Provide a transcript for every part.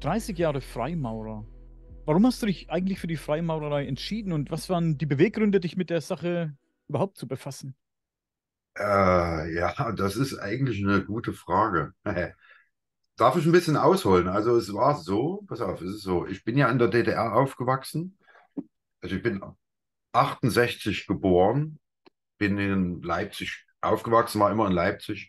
30 Jahre Freimaurer. Warum hast du dich eigentlich für die Freimaurerei entschieden und was waren die Beweggründe, dich mit der Sache überhaupt zu befassen? Äh, ja, das ist eigentlich eine gute Frage. Darf ich ein bisschen ausholen? Also es war so, pass auf, es ist so, ich bin ja in der DDR aufgewachsen. Also ich bin 68 geboren, bin in Leipzig aufgewachsen, war immer in Leipzig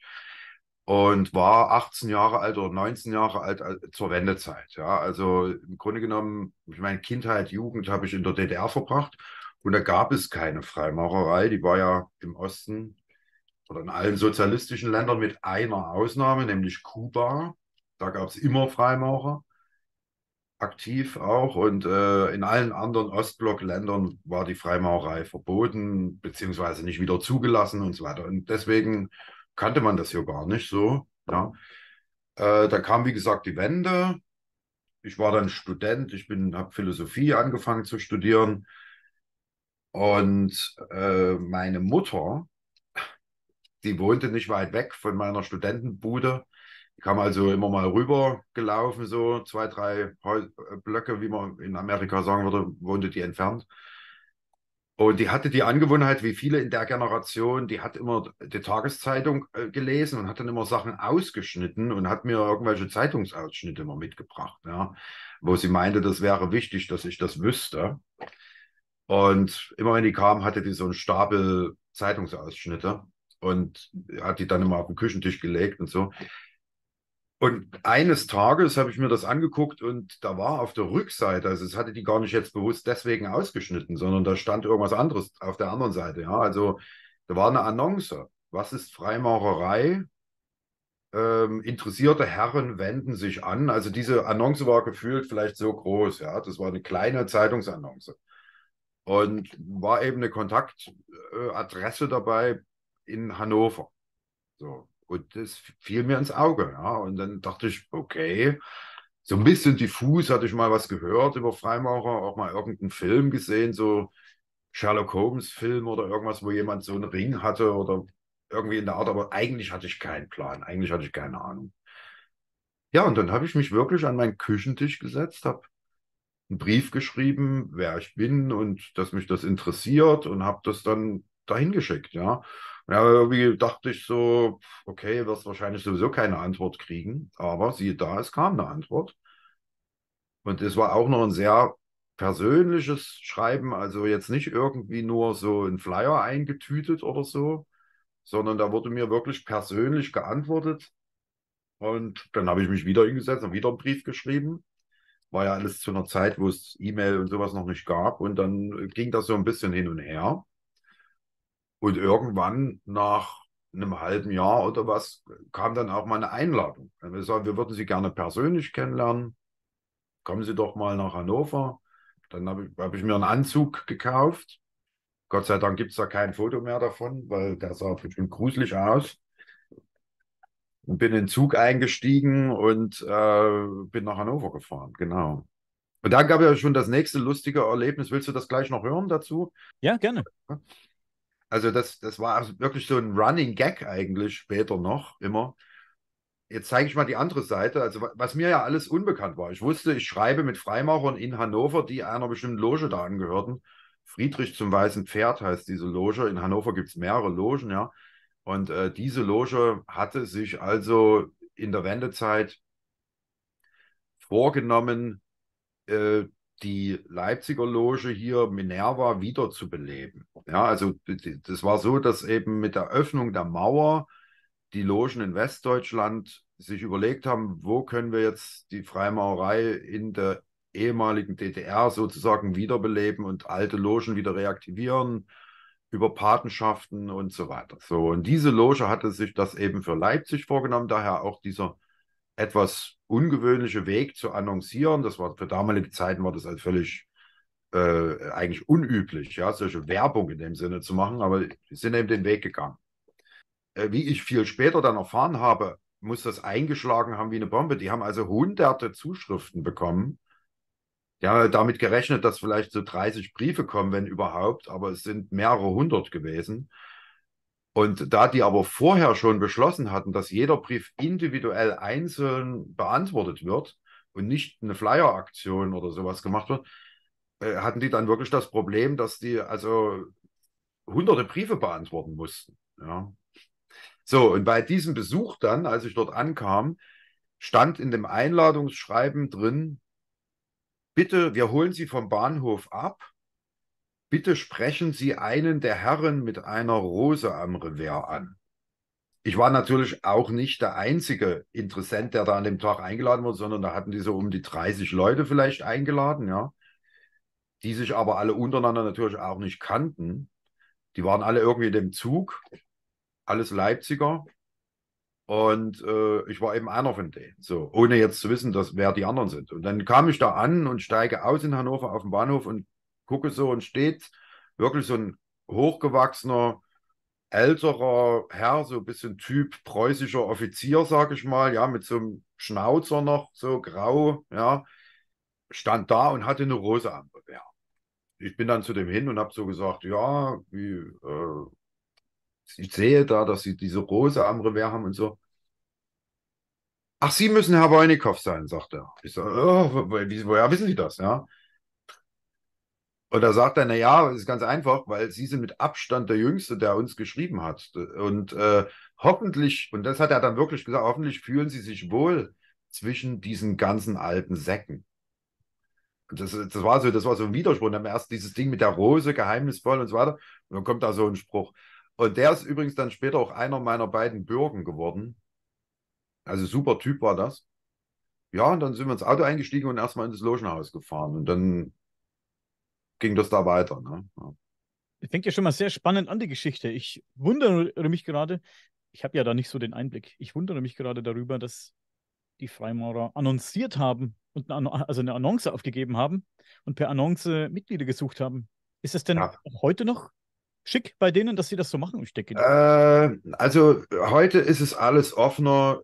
und war 18 Jahre alt oder 19 Jahre alt zur Wendezeit. Ja, also im Grunde genommen, ich meine, Kindheit, Jugend habe ich in der DDR verbracht und da gab es keine Freimaurerei. Die war ja im Osten oder in allen sozialistischen Ländern mit einer Ausnahme, nämlich Kuba. Da gab es immer Freimaurer, aktiv auch. Und äh, in allen anderen Ostblockländern war die Freimaurerei verboten, beziehungsweise nicht wieder zugelassen und so weiter. Und deswegen kannte man das ja gar nicht so. Ja. Äh, da kam, wie gesagt, die Wende. Ich war dann Student, ich habe Philosophie angefangen zu studieren. Und äh, meine Mutter, die wohnte nicht weit weg von meiner Studentenbude. Die kam also immer mal rüber gelaufen, so zwei, drei Blöcke, wie man in Amerika sagen würde, wohnte die entfernt. Und die hatte die Angewohnheit, wie viele in der Generation, die hat immer die Tageszeitung äh, gelesen und hat dann immer Sachen ausgeschnitten und hat mir irgendwelche Zeitungsausschnitte immer mitgebracht, ja, wo sie meinte, das wäre wichtig, dass ich das wüsste. Und immer wenn die kam, hatte die so einen Stapel Zeitungsausschnitte und hat die dann immer auf den Küchentisch gelegt und so. Und eines Tages habe ich mir das angeguckt und da war auf der Rückseite, also es hatte die gar nicht jetzt bewusst deswegen ausgeschnitten, sondern da stand irgendwas anderes auf der anderen Seite. Ja, also da war eine Annonce. Was ist Freimaurerei? Ähm, interessierte Herren wenden sich an. Also diese Annonce war gefühlt vielleicht so groß. Ja, das war eine kleine Zeitungsannonce und war eben eine Kontaktadresse dabei in Hannover. So, und das fiel mir ins Auge. Ja. Und dann dachte ich, okay, so ein bisschen diffus hatte ich mal was gehört über Freimaurer, auch mal irgendeinen Film gesehen, so Sherlock Holmes-Film oder irgendwas, wo jemand so einen Ring hatte oder irgendwie in der Art, aber eigentlich hatte ich keinen Plan, eigentlich hatte ich keine Ahnung. Ja, und dann habe ich mich wirklich an meinen Küchentisch gesetzt, habe einen Brief geschrieben, wer ich bin und dass mich das interessiert und habe das dann dahin geschickt, ja. Und aber irgendwie dachte ich so, okay, wirst wahrscheinlich sowieso keine Antwort kriegen. Aber siehe da, es kam eine Antwort. Und es war auch noch ein sehr persönliches Schreiben, also jetzt nicht irgendwie nur so ein Flyer eingetütet oder so, sondern da wurde mir wirklich persönlich geantwortet. Und dann habe ich mich wieder hingesetzt und wieder einen Brief geschrieben. War ja alles zu einer Zeit, wo es E-Mail und sowas noch nicht gab. Und dann ging das so ein bisschen hin und her. Und irgendwann nach einem halben Jahr oder was kam dann auch mal eine Einladung. wir sagen, wir würden Sie gerne persönlich kennenlernen. Kommen Sie doch mal nach Hannover. Dann habe ich, hab ich mir einen Anzug gekauft. Gott sei Dank gibt es da kein Foto mehr davon, weil der sah bestimmt gruselig aus. Und bin in den Zug eingestiegen und äh, bin nach Hannover gefahren, genau. Und dann gab es ja schon das nächste lustige Erlebnis. Willst du das gleich noch hören dazu? Ja, gerne. Ja. Also das, das war also wirklich so ein Running Gag eigentlich später noch immer. Jetzt zeige ich mal die andere Seite, also was mir ja alles unbekannt war. Ich wusste, ich schreibe mit Freimachern in Hannover, die einer bestimmten Loge da angehörten. Friedrich zum Weißen Pferd heißt diese Loge. In Hannover gibt es mehrere Logen, ja. Und äh, diese Loge hatte sich also in der Wendezeit vorgenommen, äh, die Leipziger Loge hier Minerva wiederzubeleben. Ja, also das war so, dass eben mit der Öffnung der Mauer die Logen in Westdeutschland sich überlegt haben, wo können wir jetzt die Freimaurerei in der ehemaligen DDR sozusagen wiederbeleben und alte Logen wieder reaktivieren über Patenschaften und so weiter. So und diese Loge hatte sich das eben für Leipzig vorgenommen, daher auch dieser etwas ungewöhnliche Weg zu annoncieren. Das war für damalige Zeiten war das halt völlig äh, eigentlich unüblich, ja, solche Werbung in dem Sinne zu machen, aber sind eben den Weg gegangen. Äh, wie ich viel später dann erfahren habe, muss das eingeschlagen haben wie eine Bombe. Die haben also hunderte Zuschriften bekommen. Die haben halt damit gerechnet, dass vielleicht so 30 Briefe kommen, wenn überhaupt, aber es sind mehrere hundert gewesen. Und da die aber vorher schon beschlossen hatten, dass jeder Brief individuell einzeln beantwortet wird und nicht eine Flyer-Aktion oder sowas gemacht wird, äh, hatten die dann wirklich das Problem, dass die also hunderte Briefe beantworten mussten. Ja. So, und bei diesem Besuch dann, als ich dort ankam, stand in dem Einladungsschreiben drin, bitte, wir holen Sie vom Bahnhof ab Bitte sprechen Sie einen der Herren mit einer Rose am Revers an. Ich war natürlich auch nicht der einzige Interessent, der da an dem Tag eingeladen wurde, sondern da hatten die so um die 30 Leute vielleicht eingeladen, ja. Die sich aber alle untereinander natürlich auch nicht kannten. Die waren alle irgendwie in dem Zug, alles Leipziger. Und äh, ich war eben einer von denen, so, ohne jetzt zu wissen, dass, wer die anderen sind. Und dann kam ich da an und steige aus in Hannover auf dem Bahnhof und gucke so und steht wirklich so ein hochgewachsener, älterer Herr, so ein bisschen Typ preußischer Offizier, sage ich mal, ja, mit so einem Schnauzer noch, so grau, ja, stand da und hatte eine Rose am Bewehr. Ich bin dann zu dem hin und habe so gesagt, ja, wie, äh, ich sehe da, dass Sie diese Rose am Revers haben und so. Ach, Sie müssen Herr Wojnikow sein, sagt er. Ich so, oh, woher wissen Sie das, ja? Und da sagt er, na ja, ist ganz einfach, weil sie sind mit Abstand der Jüngste, der uns geschrieben hat. Und äh, hoffentlich, und das hat er dann wirklich gesagt, hoffentlich fühlen sie sich wohl zwischen diesen ganzen alten Säcken. Das, das, war so, das war so ein Widerspruch. Dann erst dieses Ding mit der Rose, geheimnisvoll und so weiter. Und dann kommt da so ein Spruch. Und der ist übrigens dann später auch einer meiner beiden Bürgen geworden. Also super Typ war das. Ja, und dann sind wir ins Auto eingestiegen und erstmal ins Logenhaus gefahren. Und dann ging das da weiter. Ne? Ja. Ich ja schon mal sehr spannend an die Geschichte. Ich wundere mich gerade, ich habe ja da nicht so den Einblick, ich wundere mich gerade darüber, dass die Freimaurer annonciert haben und eine, also eine Annonce aufgegeben haben und per Annonce Mitglieder gesucht haben. Ist es denn ja. heute noch schick bei denen, dass sie das so machen? Ich denke. Äh, also heute ist es alles offener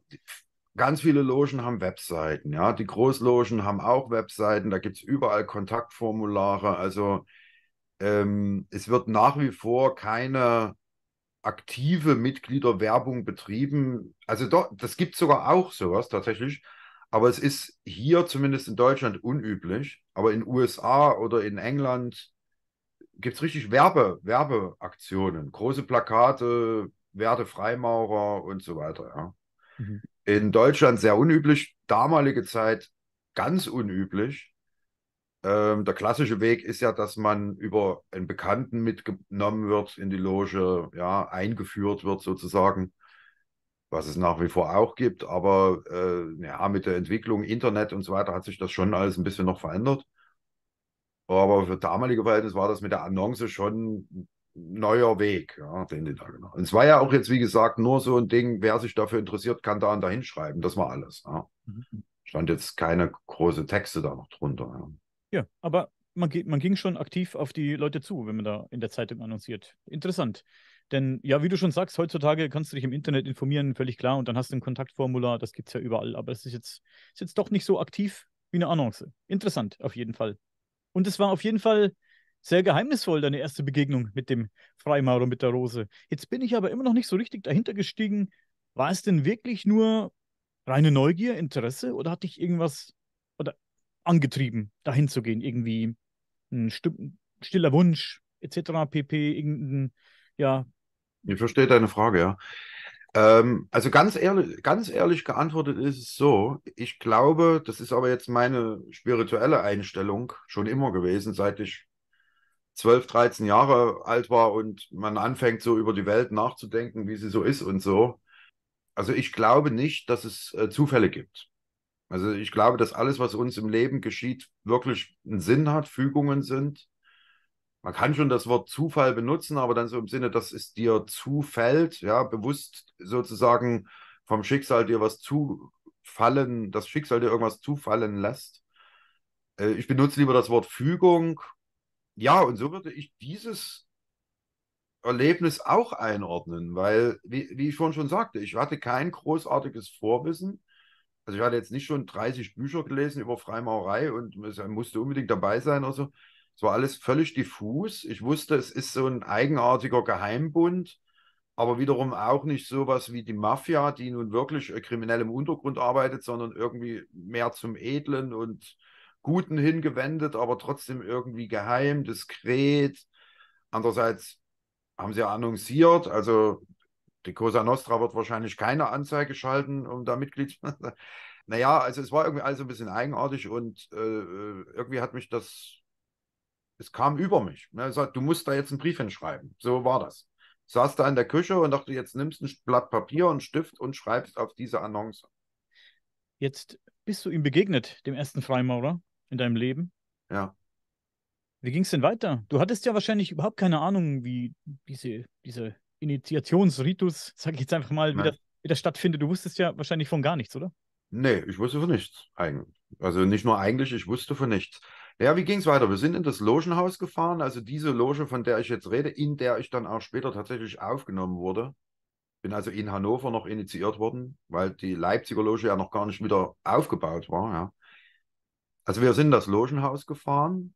ganz viele Logen haben Webseiten, ja. Die Großlogen haben auch Webseiten, da gibt es überall Kontaktformulare. Also ähm, es wird nach wie vor keine aktive Mitgliederwerbung betrieben. Also doch, das gibt sogar auch sowas tatsächlich. Aber es ist hier zumindest in Deutschland unüblich. Aber in USA oder in England gibt es richtig Werbe, Werbeaktionen, große Plakate, Werte Freimaurer und so weiter. Ja. Mhm in Deutschland sehr unüblich, damalige Zeit ganz unüblich. Ähm, der klassische Weg ist ja, dass man über einen Bekannten mitgenommen wird in die Loge, ja, eingeführt wird sozusagen, was es nach wie vor auch gibt. Aber äh, ja, mit der Entwicklung Internet und so weiter hat sich das schon alles ein bisschen noch verändert. Aber für damalige Verhältnisse war das mit der Annonce schon neuer Weg, ja, den die da genau. Und es war ja auch jetzt, wie gesagt, nur so ein Ding, wer sich dafür interessiert, kann da und da hinschreiben. Das war alles. Ja. Mhm. Stand jetzt keine großen Texte da noch drunter. Ja, ja aber man, man, ging schon aktiv auf die Leute zu, wenn man da in der Zeitung annonciert. Interessant. Denn ja, wie du schon sagst, heutzutage kannst du dich im Internet informieren, völlig klar, und dann hast du ein Kontaktformular, das gibt es ja überall, aber es ist jetzt, ist jetzt doch nicht so aktiv wie eine Annonce. Interessant, auf jeden Fall. Und es war auf jeden Fall sehr geheimnisvoll, deine erste Begegnung mit dem Freimaurer mit der Rose. Jetzt bin ich aber immer noch nicht so richtig dahinter gestiegen. War es denn wirklich nur reine Neugier, Interesse oder hat dich irgendwas oder angetrieben, dahin zu gehen? Irgendwie ein stiller Wunsch, etc., pp, irgendein, ja. Ich verstehe deine Frage, ja. Ähm, also ganz ehrlich, ganz ehrlich geantwortet ist es so, ich glaube, das ist aber jetzt meine spirituelle Einstellung schon immer gewesen, seit ich 12, 13 Jahre alt war und man anfängt so über die Welt nachzudenken, wie sie so ist und so. Also ich glaube nicht, dass es äh, Zufälle gibt. Also ich glaube, dass alles, was uns im Leben geschieht, wirklich einen Sinn hat, Fügungen sind. Man kann schon das Wort Zufall benutzen, aber dann so im Sinne, dass es dir zufällt, ja, bewusst sozusagen vom Schicksal dir was zufallen, das Schicksal dir irgendwas zufallen lässt. Äh, ich benutze lieber das Wort Fügung ja, und so würde ich dieses Erlebnis auch einordnen, weil, wie, wie ich vorhin schon sagte, ich hatte kein großartiges Vorwissen. Also ich hatte jetzt nicht schon 30 Bücher gelesen über Freimaurerei und musste unbedingt dabei sein oder so. Es war alles völlig diffus. Ich wusste, es ist so ein eigenartiger Geheimbund, aber wiederum auch nicht sowas wie die Mafia, die nun wirklich äh, kriminell im Untergrund arbeitet, sondern irgendwie mehr zum Edlen und Guten hingewendet, aber trotzdem irgendwie geheim, diskret. Andererseits haben sie ja annonciert, also die Cosa Nostra wird wahrscheinlich keine Anzeige schalten, um da Mitglied zu sein. Naja, also es war irgendwie alles ein bisschen eigenartig und äh, äh irgendwie hat mich das, es kam über mich. Er ne? Es hat, du musst da jetzt einen Brief hinschreiben. So war das. saß da in der Küche und dachte, jetzt nimmst ein Blatt Papier und Stift und schreibst auf diese Annonce. Jetzt bist du ihm begegnet, dem ersten Freimaurer? in deinem Leben. Ja. Wie ging es denn weiter? Du hattest ja wahrscheinlich überhaupt keine Ahnung, wie diese, diese Initiationsritus, sag ich jetzt einfach mal, wie das, wie das, stattfindet. Du wusstest ja wahrscheinlich von gar nichts, oder? Nee, ich wusste von nichts eigentlich. Also nicht nur eigentlich, ich wusste von nichts. Ja, wie ging es weiter? Wir sind in das Logenhaus gefahren, also diese Loge, von der ich jetzt rede, in der ich dann auch später tatsächlich aufgenommen wurde. Bin also in Hannover noch initiiert worden, weil die Leipziger Loge ja noch gar nicht wieder aufgebaut war. Ja. Also wir sind das Logenhaus gefahren.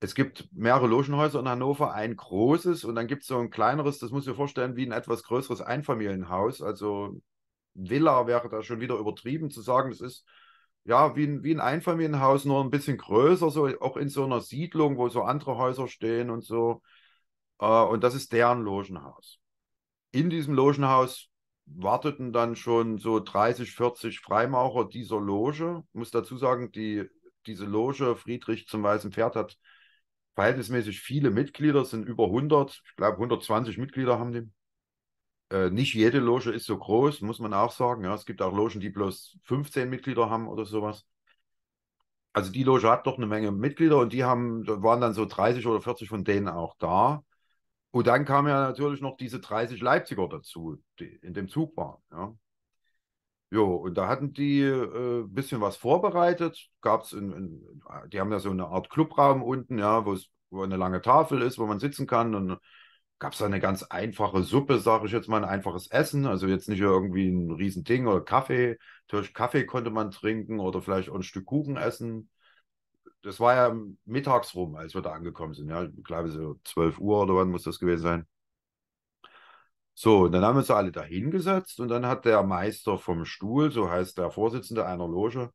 Es gibt mehrere Logenhäuser in Hannover, ein großes und dann gibt es so ein kleineres, das muss ich mir vorstellen, wie ein etwas größeres Einfamilienhaus. Also Villa wäre da schon wieder übertrieben zu sagen, es ist ja wie ein, wie ein Einfamilienhaus, nur ein bisschen größer, so auch in so einer Siedlung, wo so andere Häuser stehen und so. Äh, und das ist deren Logenhaus. In diesem Logenhaus warteten dann schon so 30, 40 Freimaurer dieser Loge. Ich muss dazu sagen, die, diese Loge Friedrich zum Weißen Pferd hat verhältnismäßig viele Mitglieder, sind über 100, ich glaube 120 Mitglieder haben die. Äh, nicht jede Loge ist so groß, muss man auch sagen. Ja, es gibt auch Logen, die bloß 15 Mitglieder haben oder sowas. Also die Loge hat doch eine Menge Mitglieder und die haben, waren dann so 30 oder 40 von denen auch da. Und dann kamen ja natürlich noch diese 30 Leipziger dazu, die in dem Zug waren. Ja. Jo, und da hatten die ein äh, bisschen was vorbereitet. Gab's in, in, die haben ja so eine Art Clubraum unten, ja, wo eine lange Tafel ist, wo man sitzen kann. Und gab es da eine ganz einfache Suppe, sage ich jetzt mal, ein einfaches Essen. Also jetzt nicht irgendwie ein Riesending oder Kaffee. Natürlich Kaffee konnte man trinken oder vielleicht auch ein Stück Kuchen essen das war ja mittags rum, als wir da angekommen sind. Ja, ich glaube, so 12 Uhr oder wann muss das gewesen sein? So, und dann haben wir uns alle da hingesetzt und dann hat der Meister vom Stuhl, so heißt der Vorsitzende einer Loge,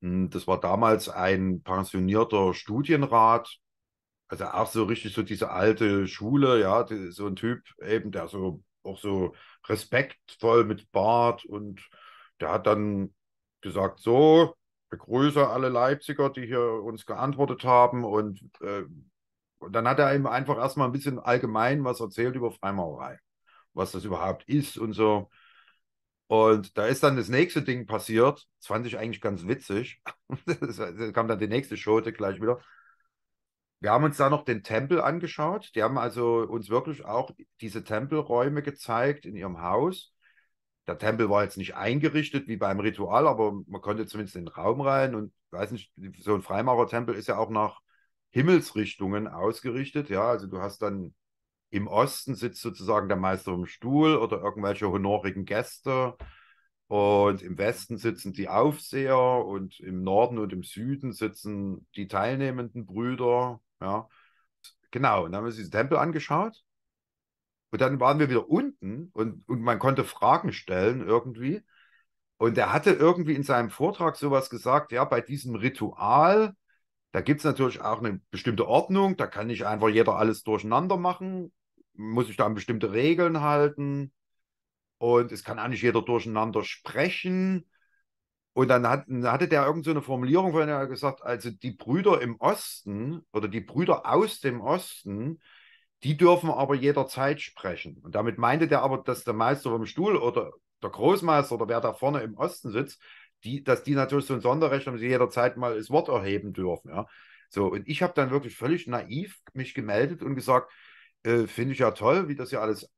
hm, das war damals ein pensionierter Studienrat, also auch so richtig so diese alte Schule, ja, die, so ein Typ eben, der so auch so respektvoll mit Bart und der hat dann gesagt, so, begrüße alle Leipziger, die hier uns geantwortet haben. Und, äh, und dann hat er eben einfach erstmal ein bisschen allgemein was erzählt über Freimaurerei, was das überhaupt ist und so. Und da ist dann das nächste Ding passiert. Das fand ich eigentlich ganz witzig. Es kam dann die nächste Schote gleich wieder. Wir haben uns da noch den Tempel angeschaut. Die haben also uns wirklich auch diese Tempelräume gezeigt in ihrem Haus der Tempel war jetzt nicht eingerichtet wie beim Ritual, aber man konnte zumindest in den Raum rein und weiß nicht, so ein Freimaurertempel ist ja auch nach Himmelsrichtungen ausgerichtet. Ja, also du hast dann im Osten sitzt sozusagen der Meister im Stuhl oder irgendwelche honorigen Gäste. Und im Westen sitzen die Aufseher und im Norden und im Süden sitzen die teilnehmenden Brüder. Ja, genau. Und dann haben wir uns diesen Tempel angeschaut und dann waren wir wieder unten und, und man konnte Fragen stellen irgendwie. Und er hatte irgendwie in seinem Vortrag sowas gesagt, ja, bei diesem Ritual, da gibt es natürlich auch eine bestimmte Ordnung, da kann nicht einfach jeder alles durcheinander machen, muss sich da an bestimmte Regeln halten. Und es kann auch nicht jeder durcheinander sprechen. Und dann, hat, dann hatte der irgendeine so eine Formulierung von er gesagt, also die Brüder im Osten oder die Brüder aus dem Osten, die dürfen aber jederzeit sprechen. Und damit meinte der aber, dass der Meister vom Stuhl oder der Großmeister oder wer da vorne im Osten sitzt, die, dass die natürlich so ein Sonderrecht haben, sie jederzeit mal das Wort erheben dürfen. Ja? So, und ich habe dann wirklich völlig naiv mich gemeldet und gesagt, äh, finde ich ja toll, wie das hier alles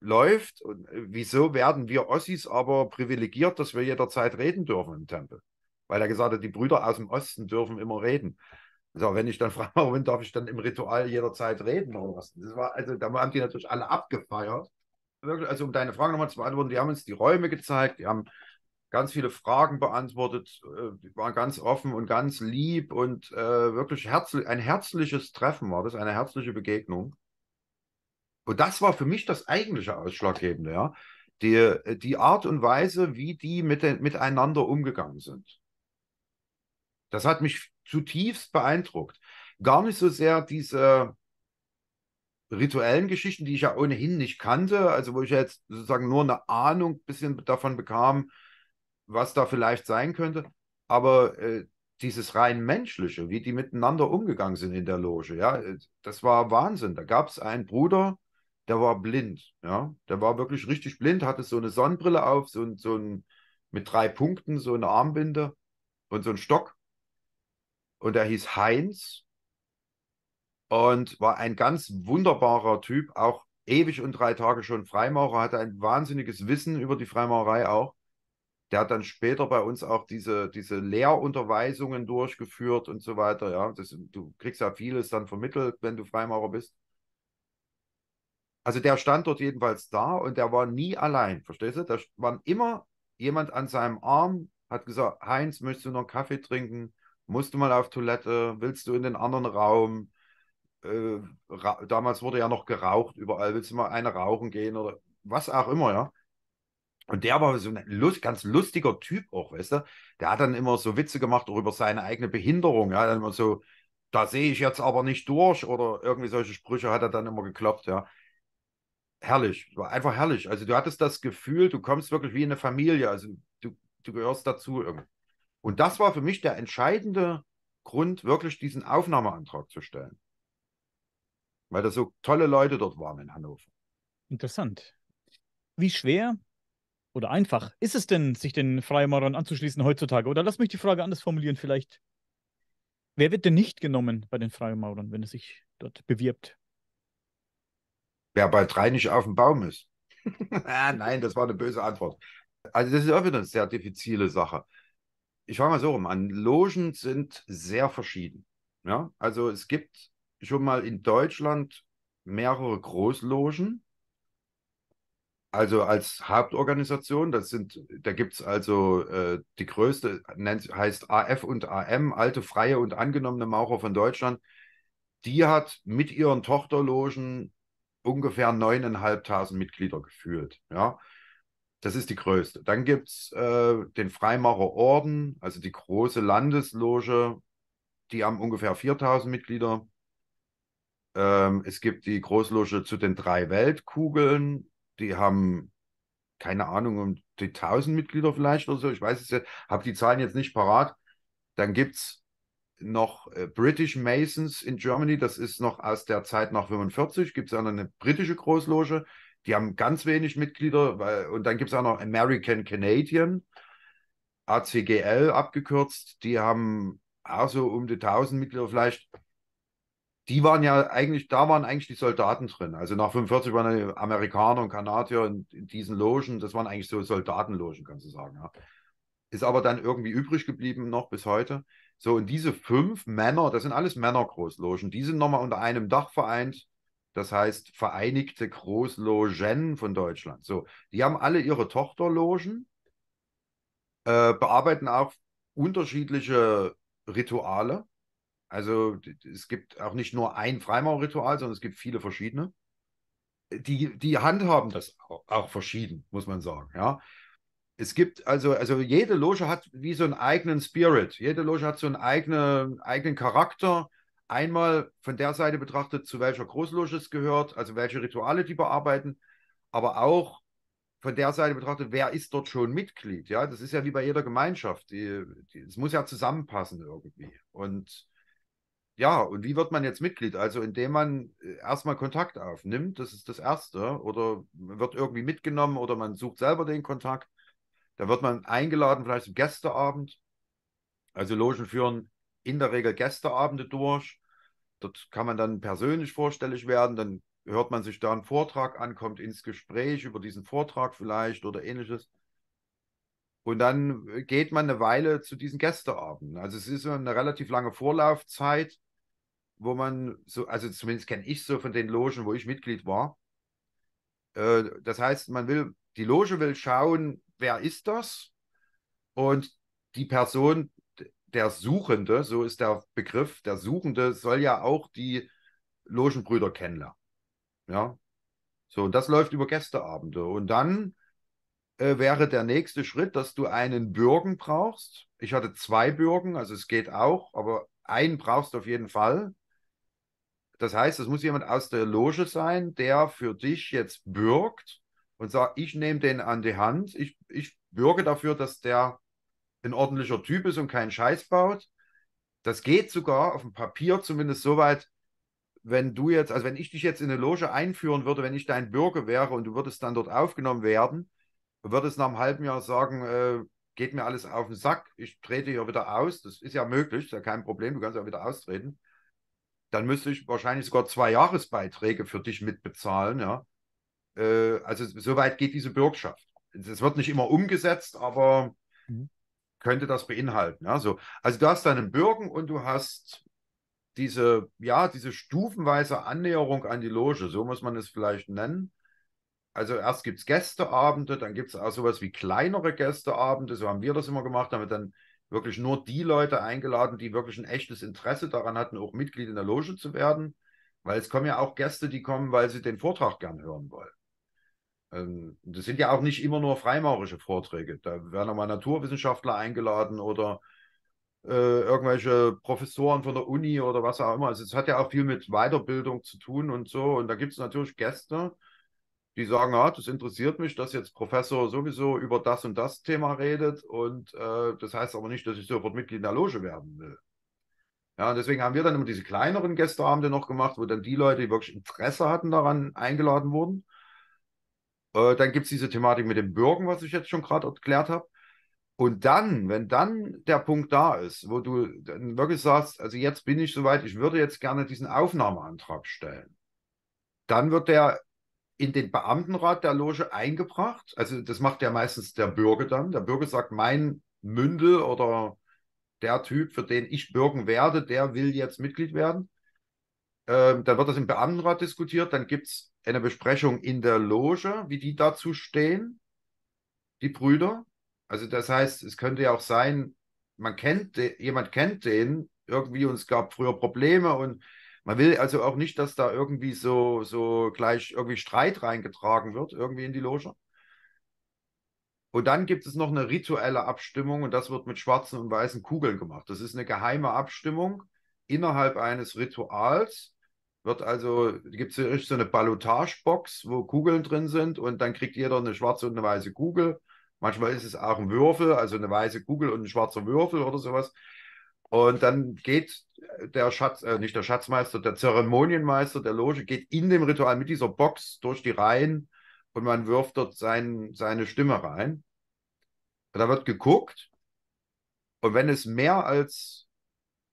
läuft. Und äh, wieso werden wir Ossis aber privilegiert, dass wir jederzeit reden dürfen im Tempel? Weil er gesagt hat, die Brüder aus dem Osten dürfen immer reden. So, wenn ich dann frage, warum darf ich dann im Ritual jederzeit reden oder was? Das war, also da haben die natürlich alle abgefeiert. Wirklich, also um deine Frage nochmal zu beantworten, die haben uns die Räume gezeigt, die haben ganz viele Fragen beantwortet, äh, die waren ganz offen und ganz lieb und äh, wirklich herzlich, ein herzliches Treffen war das, eine herzliche Begegnung. Und das war für mich das eigentliche Ausschlaggebende, ja. Die, äh, die Art und Weise, wie die mit, miteinander umgegangen sind. Das hat mich zutiefst beeindruckt. Gar nicht so sehr diese rituellen Geschichten, die ich ja ohnehin nicht kannte, also wo ich ja jetzt sozusagen nur eine Ahnung ein bisschen davon bekam, was da vielleicht sein könnte, aber äh, dieses rein menschliche, wie die miteinander umgegangen sind in der Loge, ja, äh, das war Wahnsinn. Da gab es einen Bruder, der war blind, ja, der war wirklich richtig blind, hatte so eine Sonnenbrille auf, so, so ein, mit drei Punkten, so eine Armbinde und so ein Stock und der hieß Heinz und war ein ganz wunderbarer Typ, auch ewig und drei Tage schon Freimaurer, hatte ein wahnsinniges Wissen über die Freimaurerei auch. Der hat dann später bei uns auch diese, diese Lehrunterweisungen durchgeführt und so weiter. Ja, das, du kriegst ja vieles dann vermittelt, wenn du Freimaurer bist. Also der stand dort jedenfalls da und der war nie allein, verstehst du? Da war immer jemand an seinem Arm, hat gesagt, Heinz, möchtest du noch einen Kaffee trinken? musst du mal auf Toilette, willst du in den anderen Raum? Äh, damals wurde ja noch geraucht überall, willst du mal eine rauchen gehen oder was auch immer, ja. Und der war so ein lust, ganz lustiger Typ auch, weißt du? Der hat dann immer so Witze gemacht über seine eigene Behinderung, ja, dann immer so, da sehe ich jetzt aber nicht durch oder irgendwie solche Sprüche hat er dann immer gekloppt, ja. Herrlich, war einfach herrlich. Also du hattest das Gefühl, du kommst wirklich wie in eine Familie, also du, du gehörst dazu irgendwie. Und das war für mich der entscheidende Grund, wirklich diesen Aufnahmeantrag zu stellen. Weil da so tolle Leute dort waren in Hannover. Interessant. Wie schwer oder einfach ist es denn, sich den Freimaurern anzuschließen heutzutage? Oder lass mich die Frage anders formulieren vielleicht. Wer wird denn nicht genommen bei den Freimaurern, wenn er sich dort bewirbt? Wer bei drei nicht auf dem Baum ist. Ah, nein, das war eine böse Antwort. Also das ist auch wieder eine sehr diffizile Sache ich fange mal so rum an. Logen sind sehr verschieden. Ja? Also es gibt schon mal in Deutschland mehrere Großlogen. Also als Hauptorganisation, das sind, da gibt es also äh, die größte, nennt, heißt AF und AM, alte freie und angenommene Maurer von Deutschland. Die hat mit ihren Tochterlogen ungefähr 9.500 Mitglieder geführt. Ja? Das ist die größte. Dann gibt es äh, den Freimaurerorden, also die große Landesloge, die haben ungefähr 4000 Mitglieder. Ähm, es gibt die Großloge zu den drei Weltkugeln, die haben keine Ahnung, um die 1000 Mitglieder vielleicht oder so, ich weiß es jetzt, habe die Zahlen jetzt nicht parat. Dann gibt es noch äh, British Masons in Germany, das ist noch aus der Zeit nach 45, gibt es eine britische Großloge. Die haben ganz wenig Mitglieder, weil, und dann gibt es auch noch American Canadian, ACGL abgekürzt. Die haben auch so um die 1000 Mitglieder vielleicht. Die waren ja eigentlich, da waren eigentlich die Soldaten drin. Also nach 45 waren die Amerikaner und Kanadier in, in diesen Logen. Das waren eigentlich so Soldatenlogen, kannst du sagen. Ja. Ist aber dann irgendwie übrig geblieben noch bis heute. So, und diese fünf Männer, das sind alles Männergroßlogen, die sind nochmal unter einem Dach vereint das heißt Vereinigte Großlogen von Deutschland. So, die haben alle ihre Tochterlogen, äh, bearbeiten auch unterschiedliche Rituale. Also es gibt auch nicht nur ein Freimaurritual, sondern es gibt viele verschiedene. Die, die handhaben das auch, verschieden, muss man sagen. Ja. Es gibt also, also jede Loge hat wie so einen eigenen Spirit. Jede Loge hat so einen eigenen, eigenen Charakter einmal von der Seite betrachtet, zu welcher Großloge es gehört, also welche Rituale die bearbeiten, aber auch von der Seite betrachtet, wer ist dort schon Mitglied? Ja, das ist ja wie bei jeder Gemeinschaft. Es muss ja zusammenpassen irgendwie. Und ja, und wie wird man jetzt Mitglied? Also, indem man äh, erstmal Kontakt aufnimmt, das ist das Erste, oder man wird irgendwie mitgenommen oder man sucht selber den Kontakt. Da wird man eingeladen, vielleicht zum Gästeabend. Also, Logen führen in der Regel Gästeabende durch. Dort kann man dann persönlich vorstellig werden, dann hört man sich da einen Vortrag an, kommt ins Gespräch über diesen Vortrag vielleicht oder ähnliches. Und dann geht man eine Weile zu diesen Gästeabenden. Also es ist eine relativ lange Vorlaufzeit, wo man so, also zumindest kenne ich so von den Logen, wo ich Mitglied war. Äh, das heißt, man will, die Loge will schauen, wer ist das? Und die Person der Suchende, so ist der Begriff, der Suchende soll ja auch die Logenbrüder kennenlernen. Ja. So, und das läuft über Gästeabende. Und dann äh, wäre der nächste Schritt, dass du einen Bürgen brauchst. Ich hatte zwei Bürgen, also es geht auch, aber einen brauchst du auf jeden Fall. Das heißt, es muss jemand aus der Loge sein, der für dich jetzt bürgt und sagt, ich nehme den an die Hand, ich, ich bürge dafür, dass der ein ordentlicher Typ ist und keinen Scheiß baut. Das geht sogar auf dem Papier zumindest so weit, wenn du jetzt, also wenn ich dich jetzt in eine Loge einführen würde, wenn ich dein Bürger wäre und du würdest dann dort aufgenommen werden, würdest nach einem halben Jahr sagen, äh, geht mir alles auf den Sack, ich trete hier wieder aus, das ist ja möglich, ist ja kein Problem, du kannst ja wieder austreten, dann müsste ich wahrscheinlich sogar zwei Jahresbeiträge für dich mitbezahlen, ja. Äh, also soweit geht diese Bürgschaft. Es wird nicht immer umgesetzt, aber mhm könnte das beinhalten. Also, also du hast deinen Bürgen und du hast diese, ja, diese stufenweise Annäherung an die Loge, so muss man es vielleicht nennen. Also erst gibt es Gästeabende, dann gibt es auch sowas wie kleinere Gästeabende, so haben wir das immer gemacht, damit dann wirklich nur die Leute eingeladen, die wirklich ein echtes Interesse daran hatten, auch Mitglied in der Loge zu werden. Weil es kommen ja auch Gäste, die kommen, weil sie den Vortrag gern hören wollen. Ähm, das sind ja auch nicht immer nur freimaurische Vorträge. Da werden auch mal Naturwissenschaftler eingeladen oder äh, irgendwelche Professoren von der Uni oder was auch immer. Also es hat ja auch viel mit Weiterbildung zu tun und so. Und da gibt es natürlich Gäste, die sagen, ja, ah, das interessiert mich, dass jetzt Professor sowieso über das und das Thema redet. Und äh, das heißt aber nicht, dass ich sofort Mitglied in der Loge werden will. Ja, und deswegen haben wir dann immer diese kleineren Gästeabende noch gemacht, wo dann die Leute, die wirklich Interesse hatten daran, eingeladen wurden. Äh, dann gibt es diese Thematik mit dem Bürgen, was ich jetzt schon gerade erklärt habe. Und dann, wenn dann der Punkt da ist, wo du dann wirklich sagst, also jetzt bin ich soweit, ich würde jetzt gerne diesen Aufnahmeantrag stellen, dann wird der in den Beamtenrat der Loge eingebracht. Also das macht ja meistens der Bürger dann. Der Bürger sagt, mein Mündel oder der Typ, für den ich bürgen werde, der will jetzt Mitglied werden ähm, dann wird das im Beamtenrat diskutiert, dann gibt es eine Besprechung in der Loge, wie die dazu stehen, die Brüder. Also das heißt, es könnte ja auch sein, man kennt, jemand kennt den irgendwie und es gab früher Probleme und man will also auch nicht, dass da irgendwie so, so gleich irgendwie Streit reingetragen wird, irgendwie in die Loge. Und dann gibt es noch eine rituelle Abstimmung und das wird mit schwarzen und weißen Kugeln gemacht. Das ist eine geheime Abstimmung innerhalb eines Rituals wird also, gibt es so eine Ballotagebox, wo Kugeln drin sind und dann kriegt jeder eine schwarze und eine weiße Kugel. Manchmal ist es auch ein Würfel, also eine weiße Kugel und ein schwarzer Würfel oder sowas. Und dann geht der Schatz, äh, nicht der Schatzmeister, der Zeremonienmeister der Loge geht in dem Ritual mit dieser Box durch die Reihen und man wirft dort sein, seine Stimme rein. Und da wird geguckt. Und wenn es mehr als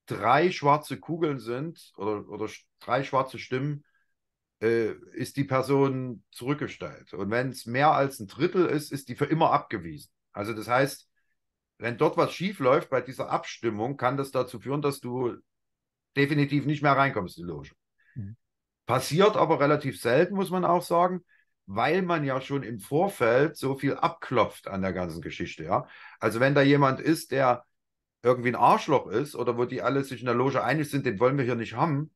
drei schwarze Kugeln sind oder, oder drei schwarze Stimmen, äh, ist die Person zurückgestellt. Und wenn es mehr als ein Drittel ist, ist die für immer abgewiesen. Also das heißt, wenn dort was schief läuft bei dieser Abstimmung, kann das dazu führen, dass du definitiv nicht mehr reinkommst in die Loge. Mhm. Passiert aber relativ selten, muss man auch sagen, weil man ja schon im Vorfeld so viel abklopft an der ganzen Geschichte. Ja? Also wenn da jemand ist, der irgendwie ein Arschloch ist oder wo die alle sich in der Loge einig sind, den wollen wir hier nicht haben,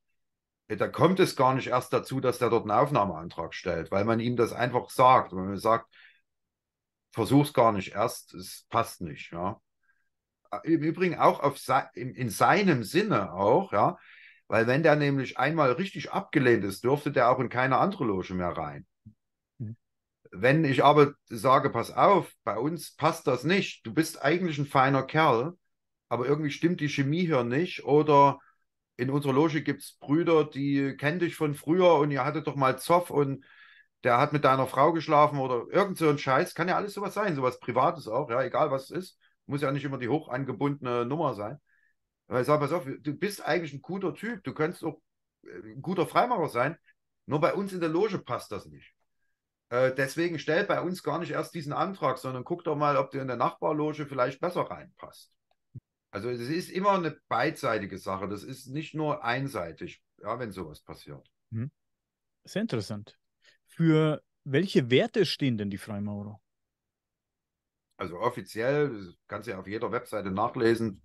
äh, da kommt es gar nicht erst dazu, dass der dort einen Aufnahmeantrag stellt, weil man ihm das einfach sagt. Wenn man sagt, versuch's gar nicht erst, es passt nicht, ja. Ah, Im Übrigen auch auf, in seinem Sinne auch, ja, weil wenn der nämlich einmal richtig abgelehnt ist, dürfte der auch in keine andere Loge mehr rein. Mhm. Wenn ich aber sage, pass auf, bei uns passt das nicht, du bist eigentlich ein feiner Kerl, aber irgendwie stimmt die Chemie hier nicht. Oder in unserer Loge gibt es Brüder, die kennen dich von früher und ihr hattet doch mal Zoff und der hat mit deiner Frau geschlafen oder irgend so ein Scheiß. Kann ja alles sowas sein, sowas Privates auch, ja, egal was es ist. Muss ja nicht immer die hoch angebundene Nummer sein. Weil ich sage, pass auf, du bist eigentlich ein guter Typ, du könntest auch ein äh, guter Freimacher sein, nur bei uns in der Loge passt das nicht. Äh, deswegen stell bei uns gar nicht erst diesen Antrag, sondern guck doch mal, ob du in der Nachbarloge vielleicht besser reinpasst. Also es ist immer eine beidseitige Sache. Das ist nicht nur einseitig, ja, wenn sowas passiert. Hm. Sehr interessant. Für welche Werte stehen denn die Freimaurer? Also offiziell, das kannst du ja auf jeder Webseite nachlesen,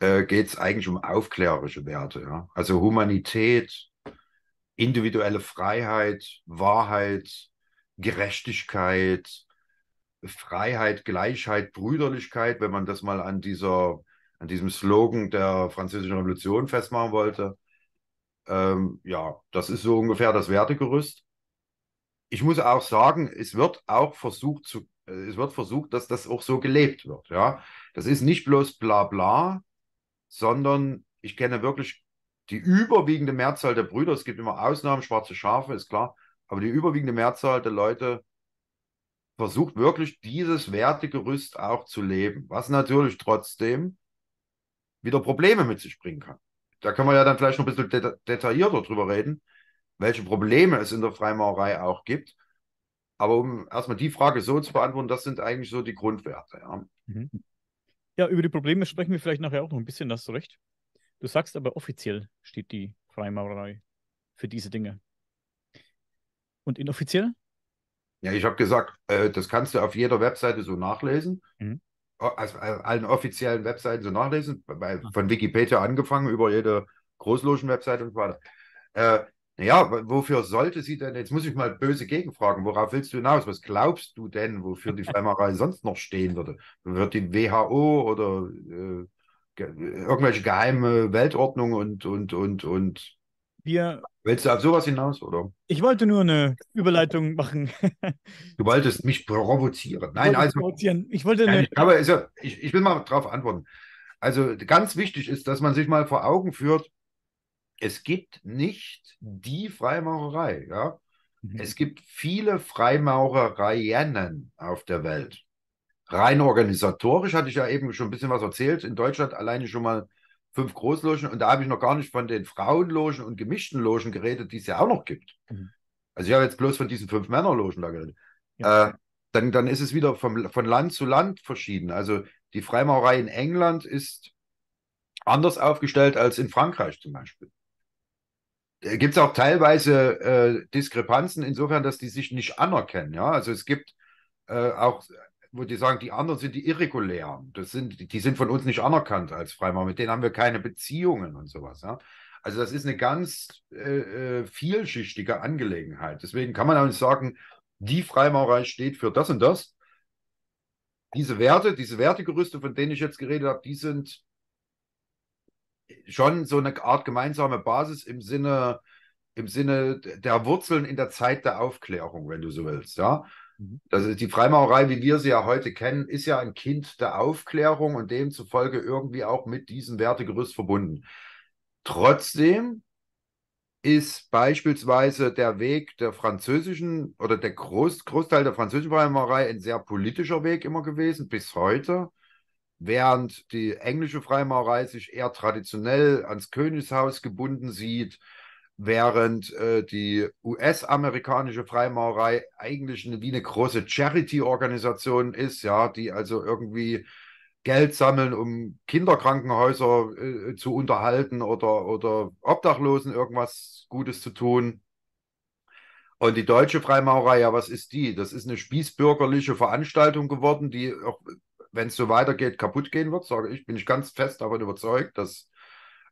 äh, geht es eigentlich um aufklärerische Werte. Ja? Also Humanität, individuelle Freiheit, Wahrheit, Gerechtigkeit, Freiheit, Gleichheit, Brüderlichkeit, wenn man das mal an dieser an diesem Slogan der Französischen Revolution festmachen wollte. Ähm, ja, das ist so ungefähr das Wertegerüst. Ich muss auch sagen, es wird auch versucht, zu, äh, es wird versucht, dass das auch so gelebt wird. Ja? Das ist nicht bloß bla bla, sondern ich kenne wirklich die überwiegende Mehrzahl der Brüder. Es gibt immer Ausnahmen, schwarze Schafe, ist klar. Aber die überwiegende Mehrzahl der Leute versucht wirklich dieses Wertegerüst auch zu leben. Was natürlich trotzdem wieder Probleme mit sich bringen kann. Da können wir ja dann vielleicht noch ein bisschen deta detaillierter drüber reden, welche Probleme es in der Freimaurerei auch gibt. Aber um erstmal die Frage so zu beantworten, das sind eigentlich so die Grundwerte. Ja, mhm. ja über die Probleme sprechen wir vielleicht nachher auch noch ein bisschen, das du recht. Du sagst aber offiziell steht die Freimaurerei für diese Dinge. Und inoffiziell? Ja, ich habe gesagt, äh, das kannst du auf jeder Webseite so nachlesen. Mhm also äh, allen offiziellen Webseiten so nachlesen, bei, von Wikipedia angefangen, über jede Großlogen-Website und so weiter. Äh, naja, wofür sollte sie denn, jetzt muss ich mal böse gegenfragen, worauf willst du hinaus? Was glaubst du denn, wofür die Flammerei sonst noch stehen würde? Wird die WHO oder äh, ge irgendwelche geheime Weltordnung und, und, und, und wir. Willst du auf sowas hinaus, oder? Ich wollte nur eine Überleitung machen. du wolltest mich provozieren. Nein, ich also. Provozieren. Ich wollte nein, eine... aber also, ich, ich will mal darauf antworten. Also ganz wichtig ist, dass man sich mal vor Augen führt, es gibt nicht die Freimaurerei. Ja? Mhm. Es gibt viele Freimaurereien auf der Welt. Rein organisatorisch hatte ich ja eben schon ein bisschen was erzählt. In Deutschland alleine schon mal fünf Großlogen und da habe ich noch gar nicht von den Frauenlogen und gemischten Logen geredet, die es ja auch noch gibt. Mhm. Also ich habe jetzt bloß von diesen fünf Männerlogen da geredet. Ja. Äh, dann, dann ist es wieder vom, von Land zu Land verschieden. Also die Freimaurerei in England ist anders aufgestellt als in Frankreich zum Beispiel. Da gibt es auch teilweise äh, Diskrepanzen insofern, dass die sich nicht anerkennen. Ja? Also es gibt äh, auch wo die sagen, die anderen sind die Irregulären. Das sind, die sind von uns nicht anerkannt als Freimaur, mit denen haben wir keine Beziehungen und sowas. Ja? Also das ist eine ganz äh, äh, vielschichtige Angelegenheit. Deswegen kann man auch nicht sagen, die Freimaurerei steht für das und das. Diese Werte, diese Wertegerüste, von denen ich jetzt geredet habe, die sind schon so eine Art gemeinsame Basis im Sinne, im Sinne der Wurzeln in der Zeit der Aufklärung, wenn du so willst. Ja? Mhm. Das ist die Freimaurerei, wie wir sie ja heute kennen, ist ja ein Kind der Aufklärung und demzufolge irgendwie auch mit diesem Wertegerüst verbunden. Trotzdem ist beispielsweise der Weg der französischen oder der Groß, Großteil der französischen Freimaurerei ein sehr politischer Weg immer gewesen, bis heute, während die englische Freimaurerei sich eher traditionell ans Königshaus gebunden sieht, während äh, die US-amerikanische Freimaurerei eigentlich eine, wie eine große Charity-Organisation ist, ja, die also irgendwie Geld sammeln, um Kinderkrankenhäuser äh, zu unterhalten oder, oder Obdachlosen irgendwas Gutes zu tun. Und die deutsche Freimaurerei, ja, was ist die? Das ist eine spießbürgerliche Veranstaltung geworden, die, wenn es so weitergeht, kaputt gehen wird, sage ich, bin ich ganz fest davon überzeugt, dass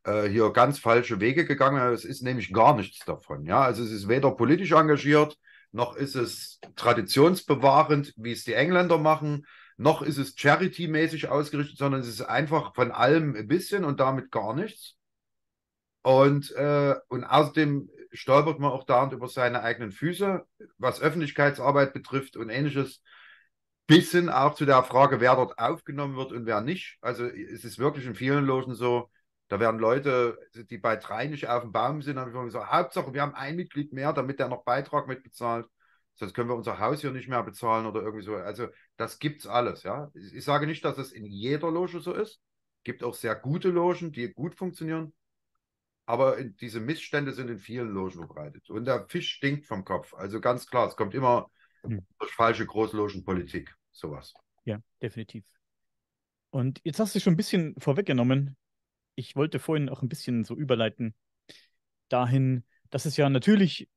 äh, hier ganz falsche Wege gegangen. Es ist nämlich gar nichts davon. Ja? Also es ist weder politisch engagiert, noch ist es traditionsbewahrend, wie es die Engländer machen, noch ist es charity-mäßig ausgerichtet, sondern es ist einfach von allem ein bisschen und damit gar nichts. Und, äh, und außerdem stolpert man auch da und über seine eigenen Füße, was Öffentlichkeitsarbeit betrifft und ähnliches. Bisschen auch zu der Frage, wer dort aufgenommen wird und wer nicht. Also es ist wirklich in vielen Logen so, da werden Leute, die bei drei nicht auf dem Baum sind, haben gesagt, Hauptsache, wir haben ein Mitglied mehr, damit der noch Beitrag mitbezahlt. Sonst können wir unser Haus hier nicht mehr bezahlen oder irgendwie so. Also das gibt's alles, ja. Ich sage nicht, dass das in jeder Loge so ist. Gibt auch sehr gute Logen, die gut funktionieren. Aber diese Missstände sind in vielen Logen verbreitet. Und der Fisch stinkt vom Kopf. Also ganz klar, es kommt immer hm. durch falsche Großlogenpolitik, sowas. Ja, definitiv. Und jetzt hast du schon ein bisschen vorweggenommen, ich wollte vorhin auch ein bisschen so überleiten dahin, dass es ja natürlich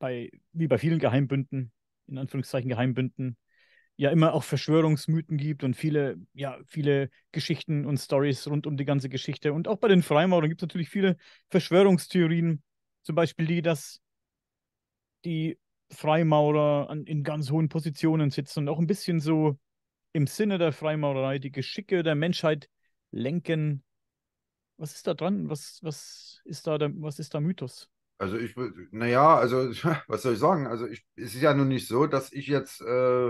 bei, wie bei vielen Geheimbünden, in Anführungszeichen Geheimbünden, ja immer auch Verschwörungsmythen gibt und viele, ja, viele Geschichten und Stories rund um die ganze Geschichte. Und auch bei den Freimaurern gibt es natürlich viele Verschwörungstheorien, zum Beispiel die, dass die Freimaurer an, in ganz hohen Positionen sitzen und auch ein bisschen so im Sinne der Freimaurerei die Geschicke der Menschheit lenken was ist da dran? Was, was, ist, da der, was ist da Mythos? Also ich, naja, also was soll ich sagen? Also ich, es ist ja nun nicht so, dass ich jetzt äh,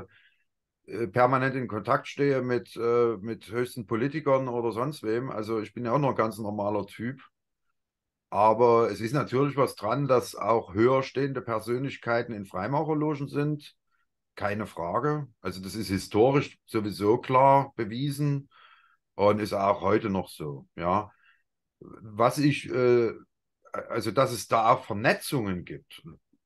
äh, permanent in Kontakt stehe mit, äh, mit höchsten Politikern oder sonst wem. Also ich bin ja auch noch ein ganz normaler Typ. Aber es ist natürlich was dran, dass auch höher stehende Persönlichkeiten in Freimaurerlogen sind. Keine Frage. Also das ist historisch sowieso klar bewiesen und ist auch heute noch so. Ja was ich, äh, also dass es da Vernetzungen gibt,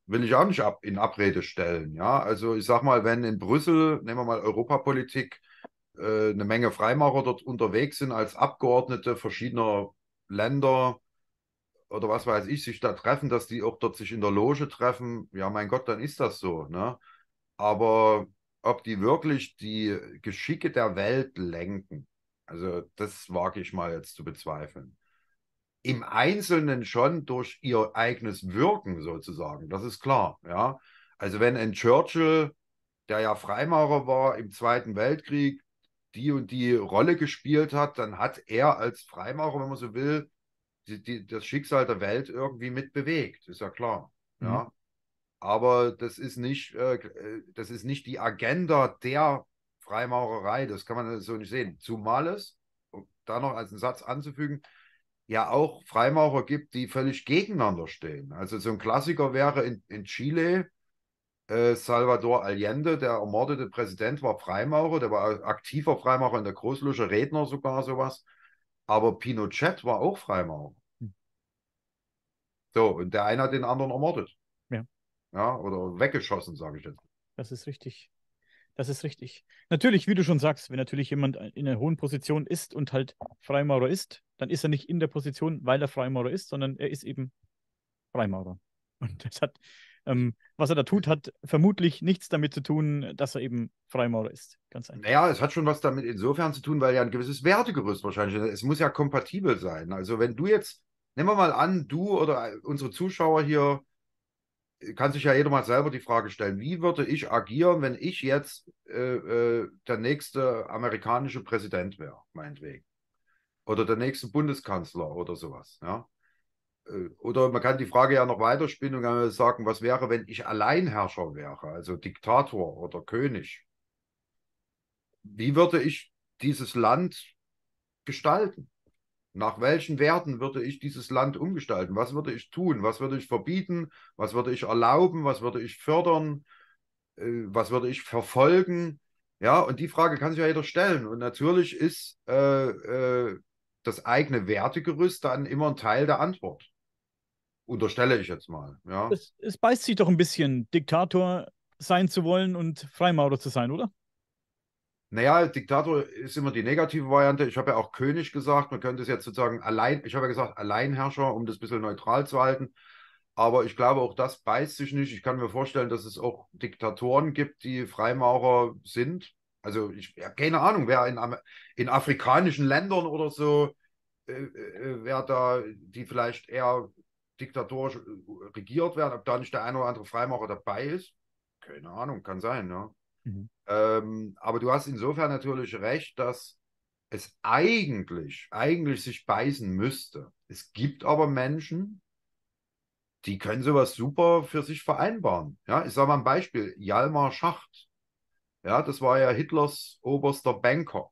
will ich auch nicht ab, in Abrede stellen. Ja, also ich sag mal, wenn in Brüssel, nehmen wir mal Europapolitik, äh, eine Menge Freimacher dort unterwegs sind als Abgeordnete verschiedener Länder oder was weiß ich, sich da treffen, dass die auch dort sich in der Loge treffen, ja, mein Gott, dann ist das so. Ne? Aber ob die wirklich die Geschicke der Welt lenken, also das wage ich mal jetzt zu bezweifeln im Einzelnen schon durch ihr eigenes Wirken sozusagen, das ist klar. Ja? Also wenn ein Churchill, der ja Freimaurer war im Zweiten Weltkrieg, die und die Rolle gespielt hat, dann hat er als Freimaurer, wenn man so will, die, die, das Schicksal der Welt irgendwie mitbewegt, ist ja klar. Mhm. Ja? Aber das ist, nicht, äh, äh, das ist nicht die Agenda der Freimaurerei, das kann man so nicht sehen. Zumal es, um da noch als einen Satz anzufügen, ja auch Freimaurer gibt, die völlig gegeneinander stehen. Also so ein Klassiker wäre in, in Chile äh, Salvador Allende, der ermordete Präsident, war Freimaurer, der war aktiver Freimaurer in der Großlusche, Redner sogar sowas. Aber Pinochet war auch Freimaurer. Hm. So, und der eine hat den anderen ermordet. Ja. Ja, oder weggeschossen, sage ich jetzt. Das ist richtig. Das ist richtig. Natürlich, wie du schon sagst, wenn natürlich jemand in einer hohen Position ist und halt Freimaurer ist, dann ist er nicht in der Position, weil er Freimaurer ist, sondern er ist eben Freimaurer. Und das hat, ähm, was er da tut, hat vermutlich nichts damit zu tun, dass er eben Freimaurer ist. Ganz einfach. Naja, es hat schon was damit insofern zu tun, weil ja ein gewisses Wertegerüst wahrscheinlich ist. Es muss ja kompatibel sein. Also wenn du jetzt, nehmen wir mal an, du oder unsere Zuschauer hier kann sich ja jeder mal selber die Frage stellen, wie würde ich agieren, wenn ich jetzt äh, äh, der nächste amerikanische Präsident wäre, meinetwegen. Oder der nächste Bundeskanzler oder sowas. Ja? Äh, oder man kann die Frage ja noch weiterspinnen und kann sagen, was wäre, wenn ich Alleinherrscher wäre, also Diktator oder König? Wie würde ich dieses Land gestalten? Nach welchen Werten würde ich dieses Land umgestalten? Was würde ich tun? Was würde ich verbieten? Was würde ich erlauben? Was würde ich fördern? Äh, was würde ich verfolgen? Ja, und die Frage kann sich ja jeder stellen. Und natürlich ist äh, äh, das eigene Wertegerüst dann immer ein Teil der Antwort. Unterstelle ich jetzt mal. Ja. Es, es beißt sich doch ein bisschen, Diktator sein zu wollen und Freimaurer zu sein, oder? Naja, Diktator ist immer die negative Variante. Ich habe ja auch König gesagt. Man könnte es jetzt sozusagen allein, ich habe ja gesagt Alleinherrscher, um das ein bisschen neutral zu halten. Aber ich glaube, auch das beißt sich nicht. Ich kann mir vorstellen, dass es auch Diktatoren gibt, die Freimaurer sind. Also ich habe ja, keine Ahnung, wer in, in afrikanischen Ländern oder so, äh, äh, äh, wer da, die vielleicht eher diktatorisch äh, regiert werden, ob da nicht der eine oder andere Freimaurer dabei ist. Keine Ahnung, kann sein, ja. Mhm. Ähm, aber du hast insofern natürlich recht, dass es eigentlich, eigentlich sich beißen müsste. Es gibt aber Menschen, die können sowas super für sich vereinbaren. Ja, ich sage mal ein Beispiel: Jalmar Schacht. Ja, das war ja Hitlers oberster Banker.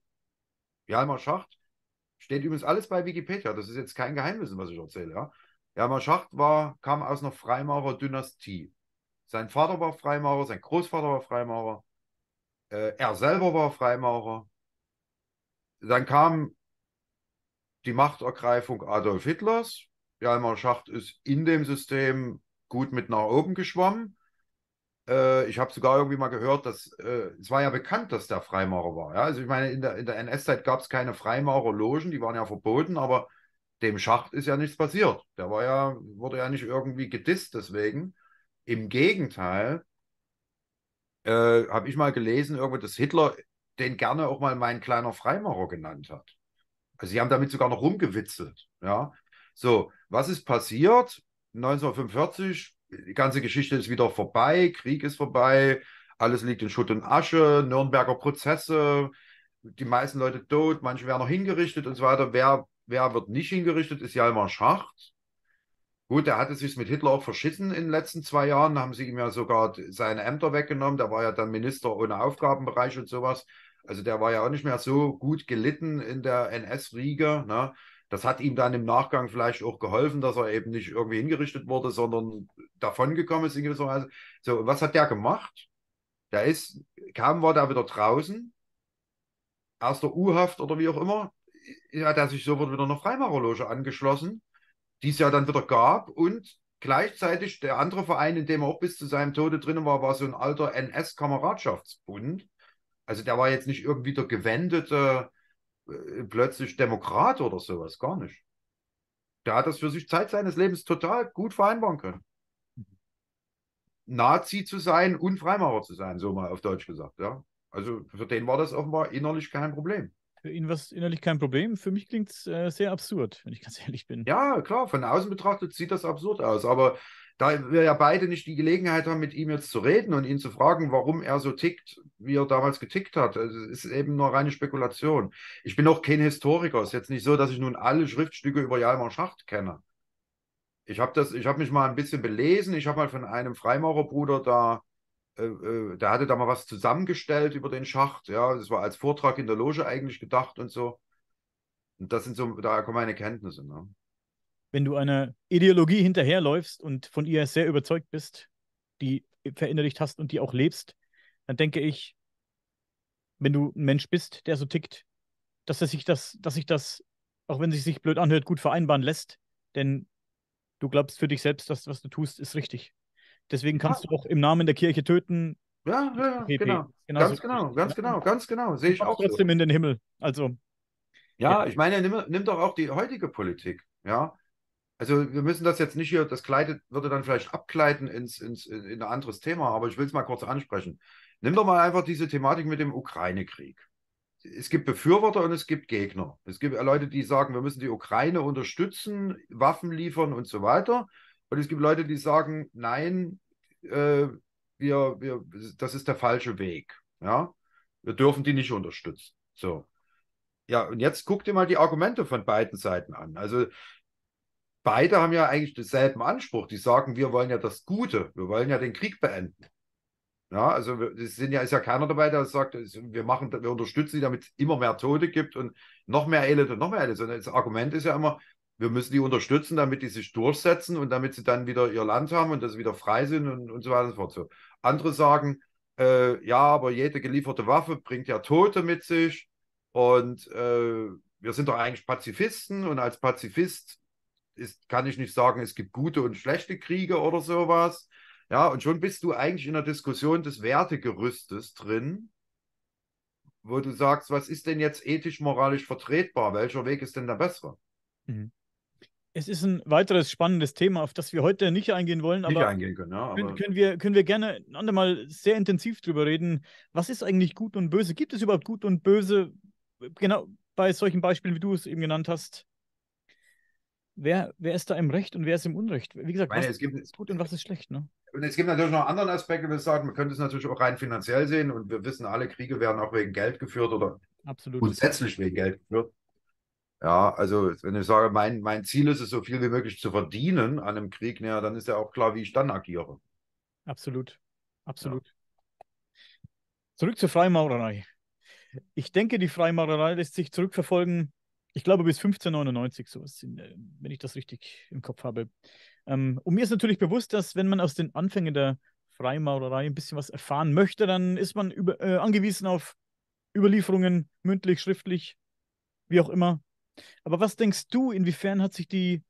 Jalmar Schacht steht übrigens alles bei Wikipedia. Das ist jetzt kein Geheimnis, was ich erzähle. Ja? Jalmar Schacht war, kam aus einer Freimaurer-Dynastie. Sein Vater war Freimaurer, sein Großvater war Freimaurer. Äh, er selber war Freimaurer. Dann kam die Machtergreifung Adolf Hitlers. Jalmar Schacht ist in dem System gut mit nach oben geschwommen. Äh, ich habe sogar irgendwie mal gehört, dass äh, es war ja bekannt, dass der Freimaurer war. Ja? Also ich meine, in der, in der NS-Zeit gab es keine Freimaurerlogen, die waren ja verboten, aber dem Schacht ist ja nichts passiert. Der war ja, wurde ja nicht irgendwie gedisst deswegen. Im Gegenteil, äh, habe ich mal gelesen, irgendwo, dass Hitler den gerne auch mal mein kleiner Freimaurer genannt hat. Also sie haben damit sogar noch rumgewitzelt. Ja? So, was ist passiert? 1945, die ganze Geschichte ist wieder vorbei, Krieg ist vorbei, alles liegt in Schutt und Asche, Nürnberger Prozesse, die meisten Leute tot, manche werden noch hingerichtet und so weiter. Wer, wer wird nicht hingerichtet, ist Jalmar Schacht. Gut, er hatte sich mit Hitler auch verschissen in den letzten zwei Jahren. Da haben sie ihm ja sogar seine Ämter weggenommen. Der war ja dann Minister ohne Aufgabenbereich und sowas. Also der war ja auch nicht mehr so gut gelitten in der NS-Riege. Ne? Das hat ihm dann im Nachgang vielleicht auch geholfen, dass er eben nicht irgendwie hingerichtet wurde, sondern davongekommen ist in gewisser Weise. So, und was hat der gemacht? Der ist, kaum war der wieder draußen, aus der U-Haft oder wie auch immer, hat er sich sofort wieder einer Freimaurerloge angeschlossen die es ja dann wieder gab. Und gleichzeitig der andere Verein, in dem er auch bis zu seinem Tode drin war, war so ein alter NS-Kameradschaftsbund. Also der war jetzt nicht irgendwie der gewendete, äh, plötzlich Demokrat oder sowas, gar nicht. Der hat das für sich Zeit seines Lebens total gut vereinbaren können. Nazi zu sein und Freimaurer zu sein, so mal auf Deutsch gesagt. Ja? Also für den war das offenbar innerlich kein Problem für ihn war es innerlich kein Problem. Für mich klingt es äh, sehr absurd, wenn ich ganz ehrlich bin. Ja, klar, von außen betrachtet sieht das absurd aus, aber da wir ja beide nicht die Gelegenheit haben, mit ihm jetzt zu reden und ihn zu fragen, warum er so tickt, wie er damals getickt hat. Also es ist eben nur reine Spekulation. Ich bin auch kein Historiker. Es ist jetzt nicht so, dass ich nun alle Schriftstücke über Jalmar Schacht kenne. Ich habe hab mich mal ein bisschen belesen. Ich habe mal von einem Freimaurerbruder da äh, äh, der hatte da mal was zusammengestellt über den Schacht. Ja, das war als Vortrag in der Loge eigentlich gedacht und so. Und das sind so, da kommen meine Kenntnisse. Ne? Wenn du einer Ideologie hinterherläufst und von ihr sehr überzeugt bist, die verinnerlicht hast und die auch lebst, dann denke ich, wenn du ein Mensch bist, der so tickt, dass er sich das, dass sich das, auch wenn es sich blöd anhört, gut vereinbaren lässt. Denn du glaubst für dich selbst, dass was du tust, ist richtig. Deswegen kannst ja. Ah. du auch im Namen der Kirche töten. Ja, ja, ja genau. genau. Ganz so. genau, ganz genau, ganz genau. Sehe ich auch. Trotzdem so. in den Himmel. Also. Ja, ja. ich meine, nimm, nimm, doch auch die heutige Politik. Ja. Also wir müssen das jetzt nicht hier, das Kleid würde dann vielleicht abgleiten ins, ins, in ein anderes Thema, aber ich will es mal kurz ansprechen. Nimm doch mal einfach diese Thematik mit dem Ukraine-Krieg. Es gibt Befürworter und es gibt Gegner. Es gibt Leute, die sagen, wir müssen die Ukraine unterstützen, Waffen liefern und so weiter. Und es gibt Leute, die sagen, nein, äh, wir, wir, das ist der falsche Weg. Ja? Wir dürfen die nicht unterstützen. So. Ja, und jetzt guck dir mal die Argumente von beiden Seiten an. Also beide haben ja eigentlich denselben Anspruch. Die sagen, wir wollen ja das Gute, wir wollen ja den Krieg beenden. Ja, also es sind ja, ist ja keiner dabei, der sagt, wir machen, wir unterstützen sie, damit es immer mehr Tote gibt und noch mehr Elend und noch mehr Elend. Sondern das Argument ist ja immer, wir müssen die unterstützen, damit die sich durchsetzen und damit sie dann wieder ihr Land haben und dass sie wieder frei sind und, und so weiter und so fort. Andere sagen, äh, ja, aber jede gelieferte Waffe bringt ja Tote mit sich und äh, wir sind doch eigentlich Pazifisten und als Pazifist ist, kann ich nicht sagen, es gibt gute und schlechte Kriege oder sowas. Ja, und schon bist du eigentlich in der Diskussion des Wertegerüstes drin, wo du sagst, was ist denn jetzt ethisch, moralisch vertretbar? Welcher Weg ist denn der bessere? Mhm es ist ein weiteres spannendes Thema, auf das wir heute nicht eingehen wollen, nicht aber, eingehen können, ja, können, können, wir, können wir gerne ein andermal sehr intensiv drüber reden. Was ist eigentlich gut und böse? Gibt es überhaupt gut und böse? Genau bei solchen Beispielen, wie du es eben genannt hast. Wer, wer ist da im Recht und wer ist im Unrecht? Wie gesagt, meine, was es gibt, ist gut und was ist schlecht? Ne? Und es gibt natürlich noch andere Aspekte, Aspekt, wie gesagt, man könnte es natürlich auch rein finanziell sehen und wir wissen, alle Kriege werden auch wegen Geld geführt oder Absolut. grundsätzlich wegen Geld geführt. Ja, also wenn ich sage, mein, mein Ziel ist es, so viel wie möglich zu verdienen an einem Krieg, naja, dann ist ja auch klar, wie ich dann agiere. Absolut, absolut. Ja. Zurück zur Freimaurerei. Ich denke, die Freimaurerei lässt sich zurückverfolgen, ich glaube bis 1599, so wenn ich das richtig im Kopf habe. Ähm, und mir ist natürlich bewusst, dass wenn man aus den Anfängen der Freimaurerei ein bisschen was erfahren möchte, dann ist man über, äh, angewiesen auf Überlieferungen, mündlich, schriftlich, wie auch immer. Aber was denkst du, inwiefern hat sich die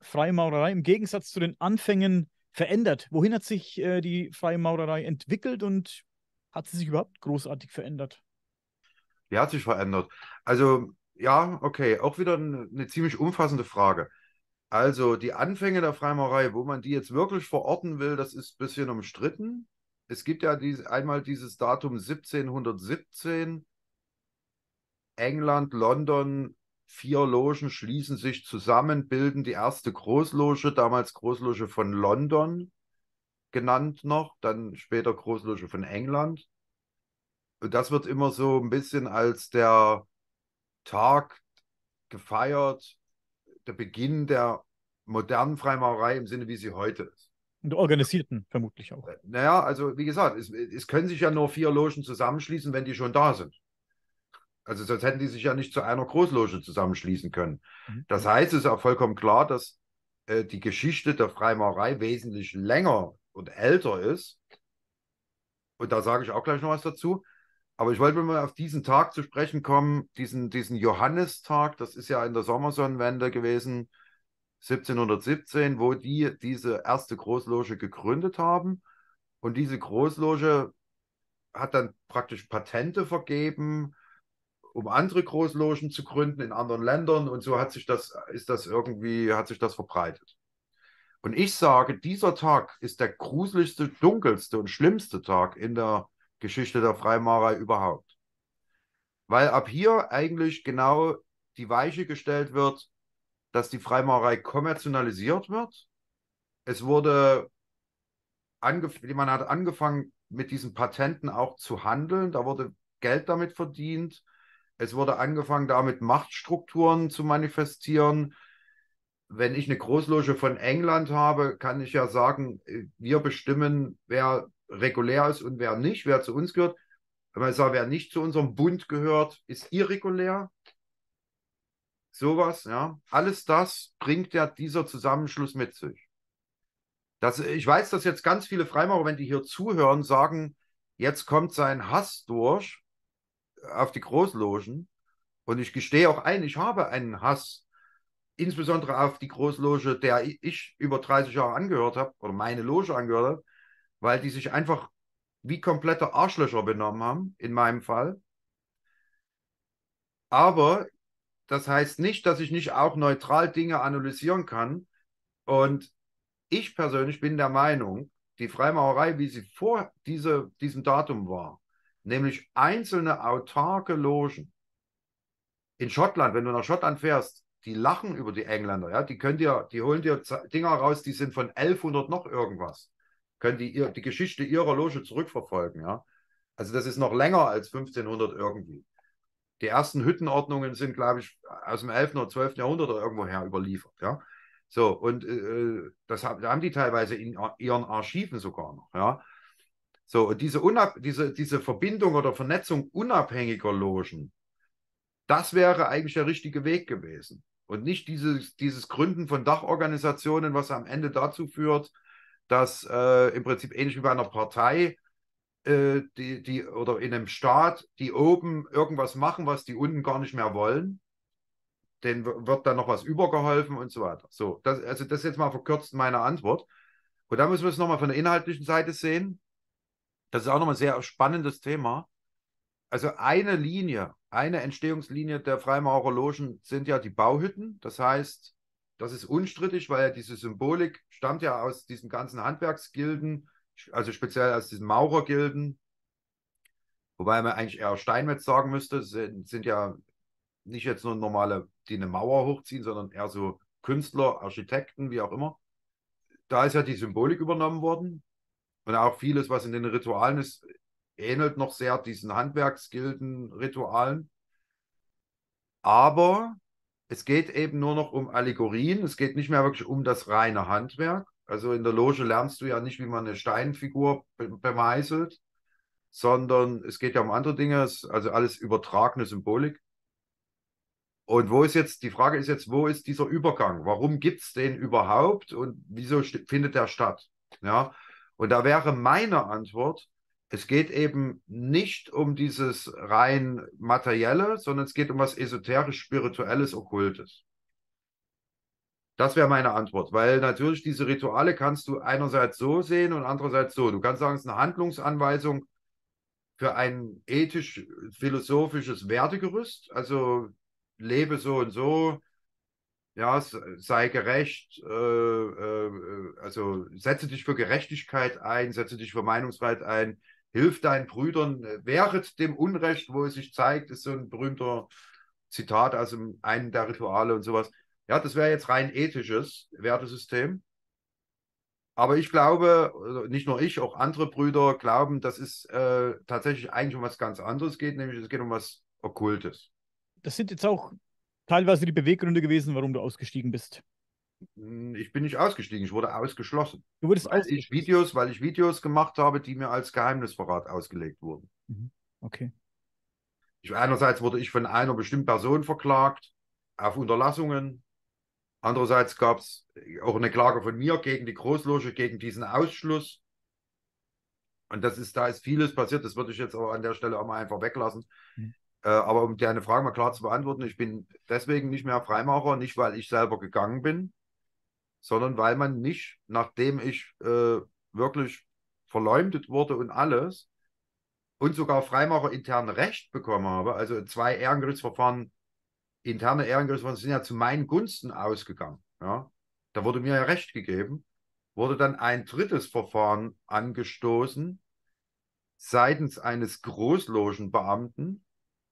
Freimaurerei im Gegensatz zu den Anfängen verändert? Wohin hat sich äh, die Freimaurerei entwickelt und hat sie sich überhaupt großartig verändert? Die hat sich verändert. Also, ja, okay, auch wieder eine ziemlich umfassende Frage. Also, die Anfänge der Freimaurerei, wo man die jetzt wirklich verorten will, das ist ein bisschen umstritten. Es gibt ja diese, einmal dieses Datum 1717, England, London, vier Logen schließen sich zusammen, bilden die erste Großloge, damals Großloge von London genannt noch, dann später Großloge von England. Und das wird immer so ein bisschen als der Tag gefeiert, der Beginn der modernen Freimaurerei im Sinne, wie sie heute ist. Und organisierten vermutlich auch. Äh, naja, also wie gesagt, es, es können sich ja nur vier Logen zusammenschließen, wenn die schon da sind. Also sonst hätten die sich ja nicht zu einer Großloge zusammenschließen können. Mhm. Das heißt, es ist auch vollkommen klar, dass äh, die Geschichte der Freimaurerei wesentlich länger und älter ist. Und da sage ich auch gleich noch was dazu. Aber ich wollte mal auf diesen Tag zu sprechen kommen, diesen, diesen Johannistag, das ist ja in der Sommersonnenwende gewesen, 1717, wo die diese erste Großloge gegründet haben. Und diese Großloge hat dann praktisch Patente vergeben um andere Großlogen zu gründen in anderen Ländern und so hat sich das, ist das irgendwie, hat sich das verbreitet. Und ich sage, dieser Tag ist der gruseligste, dunkelste und schlimmste Tag in der Geschichte der Freimaurerei überhaupt. Weil ab hier eigentlich genau die Weiche gestellt wird, dass die Freimaurerei kommerzialisiert wird. Es wurde, man hat angefangen, mit diesen Patenten auch zu handeln. Da wurde Geld damit verdient. Es wurde angefangen, damit Machtstrukturen zu manifestieren. Wenn ich eine Großloge von England habe, kann ich ja sagen, äh, wir bestimmen, wer regulär ist und wer nicht, wer zu uns gehört. Wenn man sagt, wer nicht zu unserem Bund gehört, ist irregulär. Sowas, ja. Alles das bringt ja dieser Zusammenschluss mit sich. Das, ich weiß, dass jetzt ganz viele Freimaurer, wenn die hier zuhören, sagen, jetzt kommt sein Hass durch auf die Großlogen. Und ich gestehe auch ein, ich habe einen Hass, insbesondere auf die Großloge, der ich über 30 Jahre angehört habe, oder meine Loge angehört habe, weil die sich einfach wie komplette Arschlöcher benommen haben, in meinem Fall. Aber das heißt nicht, dass ich nicht auch neutral Dinge analysieren kann. Und ich persönlich bin der Meinung, die Freimaurerei, wie sie vor diese, diesem Datum war, nämlich einzelne autarke Logen. In Schottland, wenn du nach Schottland fährst, die lachen über die Engländer, ja, die können dir, die holen dir Dinger raus, die sind von 1100 noch irgendwas, können die ihr, die Geschichte ihrer Loge zurückverfolgen, ja. Also das ist noch länger als 1500 irgendwie. Die ersten Hüttenordnungen sind, glaube ich, aus dem 11. oder 12. Jahrhundert oder irgendwoher überliefert, ja. So, und äh, äh das haben, haben die teilweise in ihren Archiven sogar noch, ja. So, und diese, Unab diese, diese Verbindung oder Vernetzung unabhängiger Logen, das wäre eigentlich der richtige Weg gewesen. Und nicht dieses, dieses Gründen von Dachorganisationen, was am Ende dazu führt, dass äh, im Prinzip ähnlich wie bei einer Partei äh, die, die, oder in einem Staat, die oben irgendwas machen, was die unten gar nicht mehr wollen. Denen wird dann noch was übergeholfen und so weiter. So, das, also das ist jetzt mal verkürzt meine Antwort. Und da müssen wir es nochmal von der inhaltlichen Seite sehen. Das ist auch nochmal ein sehr spannendes Thema. Also eine Linie, eine Entstehungslinie der Freimaurerlogen sind ja die Bauhütten. Das heißt, das ist unstrittig, weil ja diese Symbolik stammt ja aus diesen ganzen Handwerksgilden, also speziell aus diesen Maurergilden. Wobei man eigentlich eher Steinmetz sagen müsste, sind, sind ja nicht jetzt nur normale, die eine Mauer hochziehen, sondern eher so Künstler, Architekten, wie auch immer. Da ist ja die Symbolik übernommen worden. Und auch vieles, was in den Ritualen ist, ähnelt noch sehr diesen Handwerksgilden-Ritualen. Aber es geht eben nur noch um Allegorien. Es geht nicht mehr wirklich um das reine Handwerk. Also in der Loge lernst du ja nicht, wie man eine Steinfigur be bemeißelt, sondern es geht ja um andere Dinge, also alles übertragene Symbolik. Und wo ist jetzt, die Frage ist jetzt, wo ist dieser Übergang? Warum gibt es den überhaupt und wieso findet der statt? Ja, und da wäre meine Antwort, es geht eben nicht um dieses rein materielle, sondern es geht um was esoterisch, spirituelles, okkultes. Das wäre meine Antwort, weil natürlich diese Rituale kannst du einerseits so sehen und andererseits so. Du kannst sagen, es ist eine Handlungsanweisung für ein ethisch-philosophisches Wertegerüst, also lebe so und so, ja, sei gerecht, äh, äh, also setze dich für Gerechtigkeit ein, setze dich für Meinungsfreiheit ein, hilf deinen Brüdern, wehret dem Unrecht, wo es sich zeigt, ist so ein berühmter Zitat aus also einem der Rituale und sowas. Ja, das wäre jetzt rein ethisches Wertesystem. Aber ich glaube, also nicht nur ich, auch andere Brüder glauben, dass es äh, tatsächlich eigentlich um was ganz anderes geht, nämlich es geht um was Okkultes. Das sind jetzt auch teilweise die Beweggründe gewesen, warum du ausgestiegen bist? Hm, ich bin nicht ausgestiegen, ich wurde ausgeschlossen. Du wurdest weil ich Videos, weil ich Videos gemacht habe, die mir als Geheimnisverrat ausgelegt wurden. Mhm, okay. Ich, einerseits wurde ich von einer bestimmten Person verklagt auf Unterlassungen. Andererseits gab es auch eine Klage von mir gegen die Großloge, gegen diesen Ausschluss. Und das ist, da ist vieles passiert, das würde ich jetzt aber an der Stelle auch mal einfach weglassen. Mhm. Äh, aber um deine Frage mal klar zu beantworten, ich bin deswegen nicht mehr Freimaurer, nicht weil ich selber gegangen bin, sondern weil man nicht, nachdem ich äh, wirklich verleumdet wurde und alles und sogar Freimaurer intern Recht bekommen habe, also zwei Ehrengerichtsverfahren, interne Ehrengerichtsverfahren sind ja zu meinen Gunsten ausgegangen. Ja? Da wurde mir ja Recht gegeben, wurde dann ein drittes Verfahren angestoßen seitens eines Großlogenbeamten,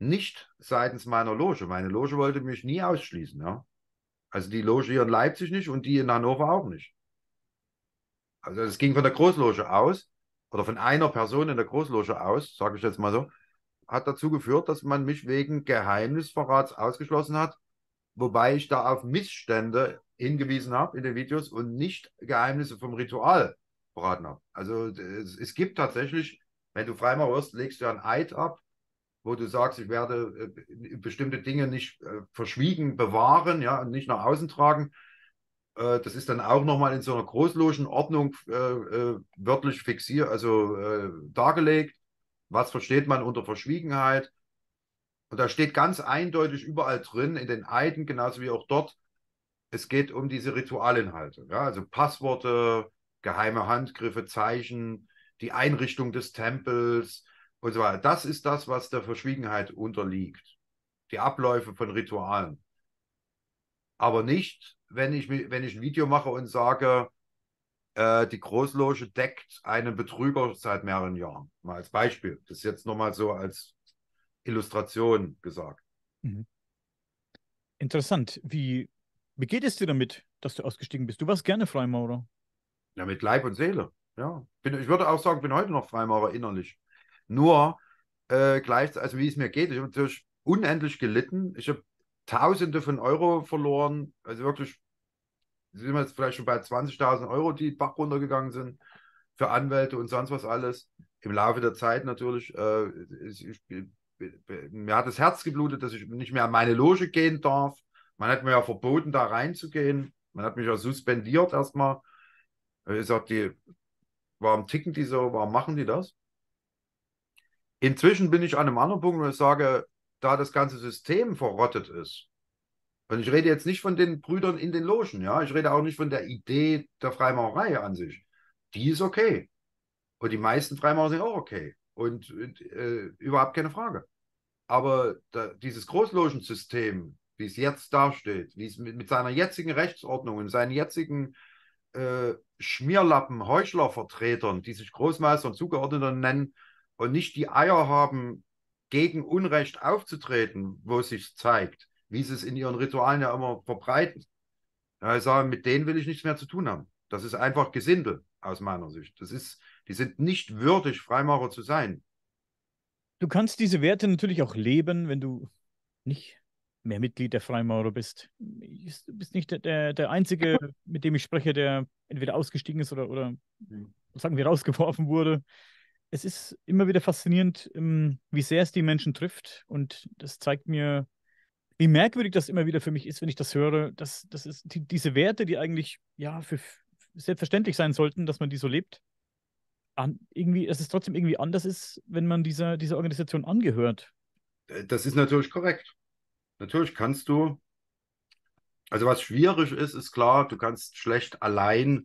nicht seitens meiner Loge. Meine Loge wollte mich nie ausschließen. Ja? Also die Loge hier in Leipzig nicht und die in Hannover auch nicht. Also es ging von der Großloge aus oder von einer Person in der Großloge aus, sage ich jetzt mal so, hat dazu geführt, dass man mich wegen Geheimnisverrats ausgeschlossen hat, wobei ich da auf Missstände hingewiesen habe in den Videos und nicht Geheimnisse vom Ritual verraten habe. Also es, es gibt tatsächlich, wenn du Freimaurer wirst, legst du einen Eid ab, wo du sagst, ich werde äh, bestimmte Dinge nicht äh, verschwiegen, bewahren, ja, und nicht nach außen tragen. Äh, das ist dann auch nochmal in so einer Großlogenordnung äh, äh, wörtlich fixiert, also äh, dargelegt. Was versteht man unter Verschwiegenheit? Und da steht ganz eindeutig überall drin, in den Eiden, genauso wie auch dort, es geht um diese Ritualinhalte. Ja? Also Passworte, geheime Handgriffe, Zeichen, die Einrichtung des Tempels, und so weiter. Das ist das, was der Verschwiegenheit unterliegt. Die Abläufe von Ritualen. Aber nicht, wenn ich, wenn ich ein Video mache und sage, äh, die Großloge deckt einen Betrüger seit mehreren Jahren. Mal als Beispiel. Das ist jetzt nochmal so als Illustration gesagt. Mhm. Interessant. Wie, wie geht es dir damit, dass du ausgestiegen bist? Du warst gerne Freimaurer. Ja, mit Leib und Seele. Ja. Bin, ich würde auch sagen, ich bin heute noch Freimaurer innerlich. Nur äh, gleich, also wie es mir geht, ich habe natürlich unendlich gelitten. Ich habe Tausende von Euro verloren. Also wirklich sind wir jetzt vielleicht schon bei 20.000 Euro, die Bach runtergegangen sind für Anwälte und sonst was alles. Im Laufe der Zeit natürlich. Äh, ich, ich, mir hat das Herz geblutet, dass ich nicht mehr an meine Loge gehen darf. Man hat mir ja verboten, da reinzugehen. Man hat mich ja suspendiert erstmal. Äh, ich sag, warum ticken die so, warum machen die das? Inzwischen bin ich an einem anderen Punkt, wo ich sage, da das ganze System verrottet ist, und ich rede jetzt nicht von den Brüdern in den Logen, ja, ich rede auch nicht von der Idee der Freimaurerei an sich. Die ist okay. Und die meisten Freimaurer sind auch okay. Und, äh, überhaupt keine Frage. Aber da, dieses Großlogensystem, wie es jetzt dasteht, wie es mit, mit seiner jetzigen Rechtsordnung und seinen jetzigen äh, Schmierlappen, Heuchlervertretern, die sich Großmeister und Zugeordneter nennen, und nicht die Eier haben, gegen Unrecht aufzutreten, wo es sich zeigt, wie sie es in ihren Ritualen ja immer verbreiten. Ja, ich mit denen will ich nichts mehr zu tun haben. Das ist einfach Gesindel aus meiner Sicht. Das ist, die sind nicht würdig, Freimaurer zu sein. Du kannst diese Werte natürlich auch leben, wenn du nicht mehr Mitglied der Freimaurer bist. Du bist nicht der, der, der Einzige, mit dem ich spreche, der entweder ausgestiegen ist oder, oder hm. sagen wir, rausgeworfen wurde es ist immer wieder faszinierend, ähm, wie sehr es die Menschen trifft. Und das zeigt mir, wie merkwürdig das immer wieder für mich ist, wenn ich das höre. Dass, das ist die, diese Werte, die eigentlich ja für selbstverständlich sein sollten, dass man die so lebt. An, irgendwie, dass es trotzdem irgendwie anders ist, wenn man dieser, dieser Organisation angehört. Äh, das ist natürlich korrekt. Natürlich kannst du. Also was schwierig ist, ist klar, du kannst schlecht allein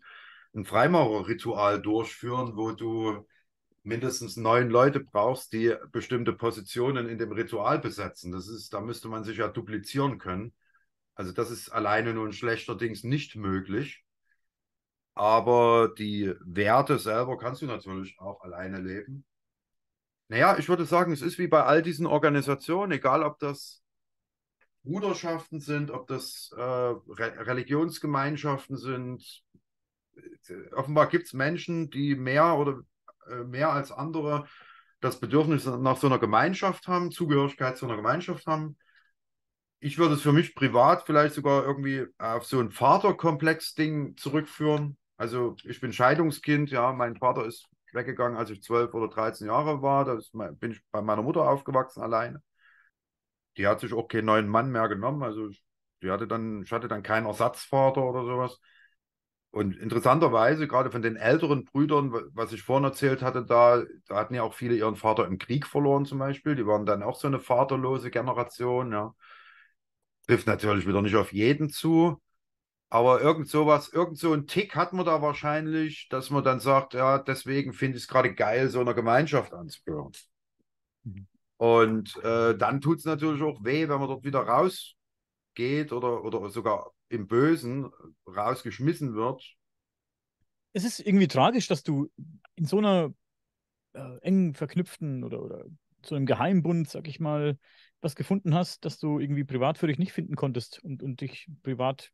ein Freimaurerritual durchführen, wo du mindestens neun Leute brauchst, die bestimmte Positionen in dem Ritual besetzen. Das ist, da müsste man sich ja duplizieren können. Also das ist alleine nun schlechterdings nicht möglich. Aber die Werte selber kannst du natürlich auch alleine leben. Naja, ich würde sagen, es ist wie bei all diesen Organisationen, egal ob das Bruderschaften sind, ob das äh, Re Religionsgemeinschaften sind. Äh, offenbar gibt es Menschen, die mehr oder äh, mehr als andere das Bedürfnis nach so einer Gemeinschaft haben, Zugehörigkeit zu einer Gemeinschaft haben. Ich würde es für mich privat vielleicht sogar irgendwie auf so ein Vaterkomplex-Ding zurückführen. Also ich bin Scheidungskind, ja, mein Vater ist weggegangen, als ich zwölf oder dreizehn Jahre war. Da bin ich bei meiner Mutter aufgewachsen alleine. Die hat sich auch keinen neuen Mann mehr genommen. Also ich, die hatte dann, ich hatte dann keinen Ersatzvater oder sowas. Und interessanterweise, gerade von den älteren Brüdern, was ich vorhin erzählt hatte, da, da, hatten ja auch viele ihren Vater im Krieg verloren zum Beispiel. Die waren dann auch so eine vaterlose Generation. Ja. Trifft natürlich wieder nicht auf jeden zu. Aber irgend sowas, irgend so ein Tick hat man da wahrscheinlich, dass man dann sagt, ja, deswegen finde ich es gerade geil, so einer Gemeinschaft anzugehören. Mhm. Und äh, dann tut es natürlich auch weh, wenn man dort wieder rausgeht oder, oder sogar im Bösen rausgeschmissen wird. Es ist irgendwie tragisch, dass du in so einer äh, eng verknüpften oder, oder zu einem Geheimbund, sag ich mal, was gefunden hast, dass du irgendwie privat für dich nicht finden konntest und, und dich privat,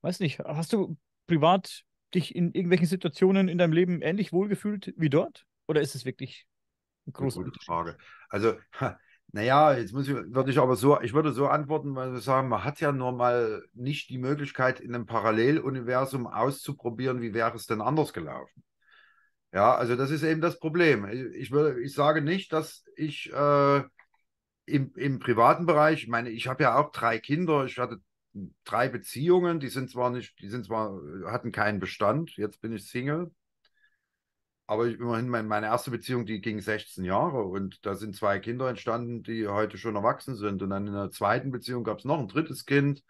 weiß nicht, hast du privat dich in irgendwelchen Situationen in deinem Leben ähnlich wohlgefühlt wie dort? Oder ist es wirklich eine große Frage? Also, ha, naja, jetzt muss ich, würde ich aber so, ich würde so antworten, weil wir sagen, man hat ja nur mal nicht die Möglichkeit, in einem Paralleluniversum auszuprobieren, wie wäre es denn anders gelaufen. Ja, also das ist eben das Problem. Also ich, würde, ich sage nicht, dass ich äh, im, im privaten Bereich, ich meine, ich habe ja auch drei Kinder, ich hatte drei Beziehungen, die sind zwar nicht, die sind zwar, äh, hatten keinen Bestand, jetzt bin ich Single aber immerhin meine erste Beziehung, die ging 16 Jahre und da sind zwei Kinder entstanden, die heute schon erwachsen sind. Und dann in der zweiten Beziehung gab es noch ein drittes Kind.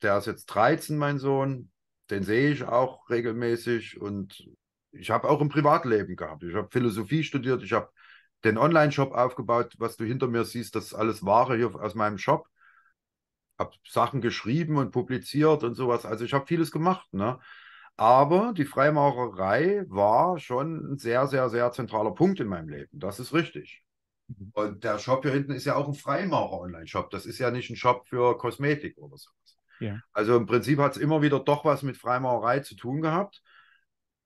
Der ist jetzt 13, mein Sohn. Den sehe ich auch regelmäßig und ich habe auch ein Privatleben gehabt. Ich habe Philosophie studiert, ich habe den Online-Shop aufgebaut, was du hinter mir siehst, das ist alles Ware hier aus meinem Shop. Habe Sachen geschrieben und publiziert und sowas. Also ich habe vieles gemacht. Ne? Aber die Freimaurerei war schon ein sehr, sehr, sehr zentraler Punkt in meinem Leben. Das ist richtig. Mhm. Und der Shop hier hinten ist ja auch ein Freimaurer-Online-Shop. Das ist ja nicht ein Shop für Kosmetik oder sowas. Ja. Also im Prinzip hat es immer wieder doch was mit Freimaurerei zu tun gehabt.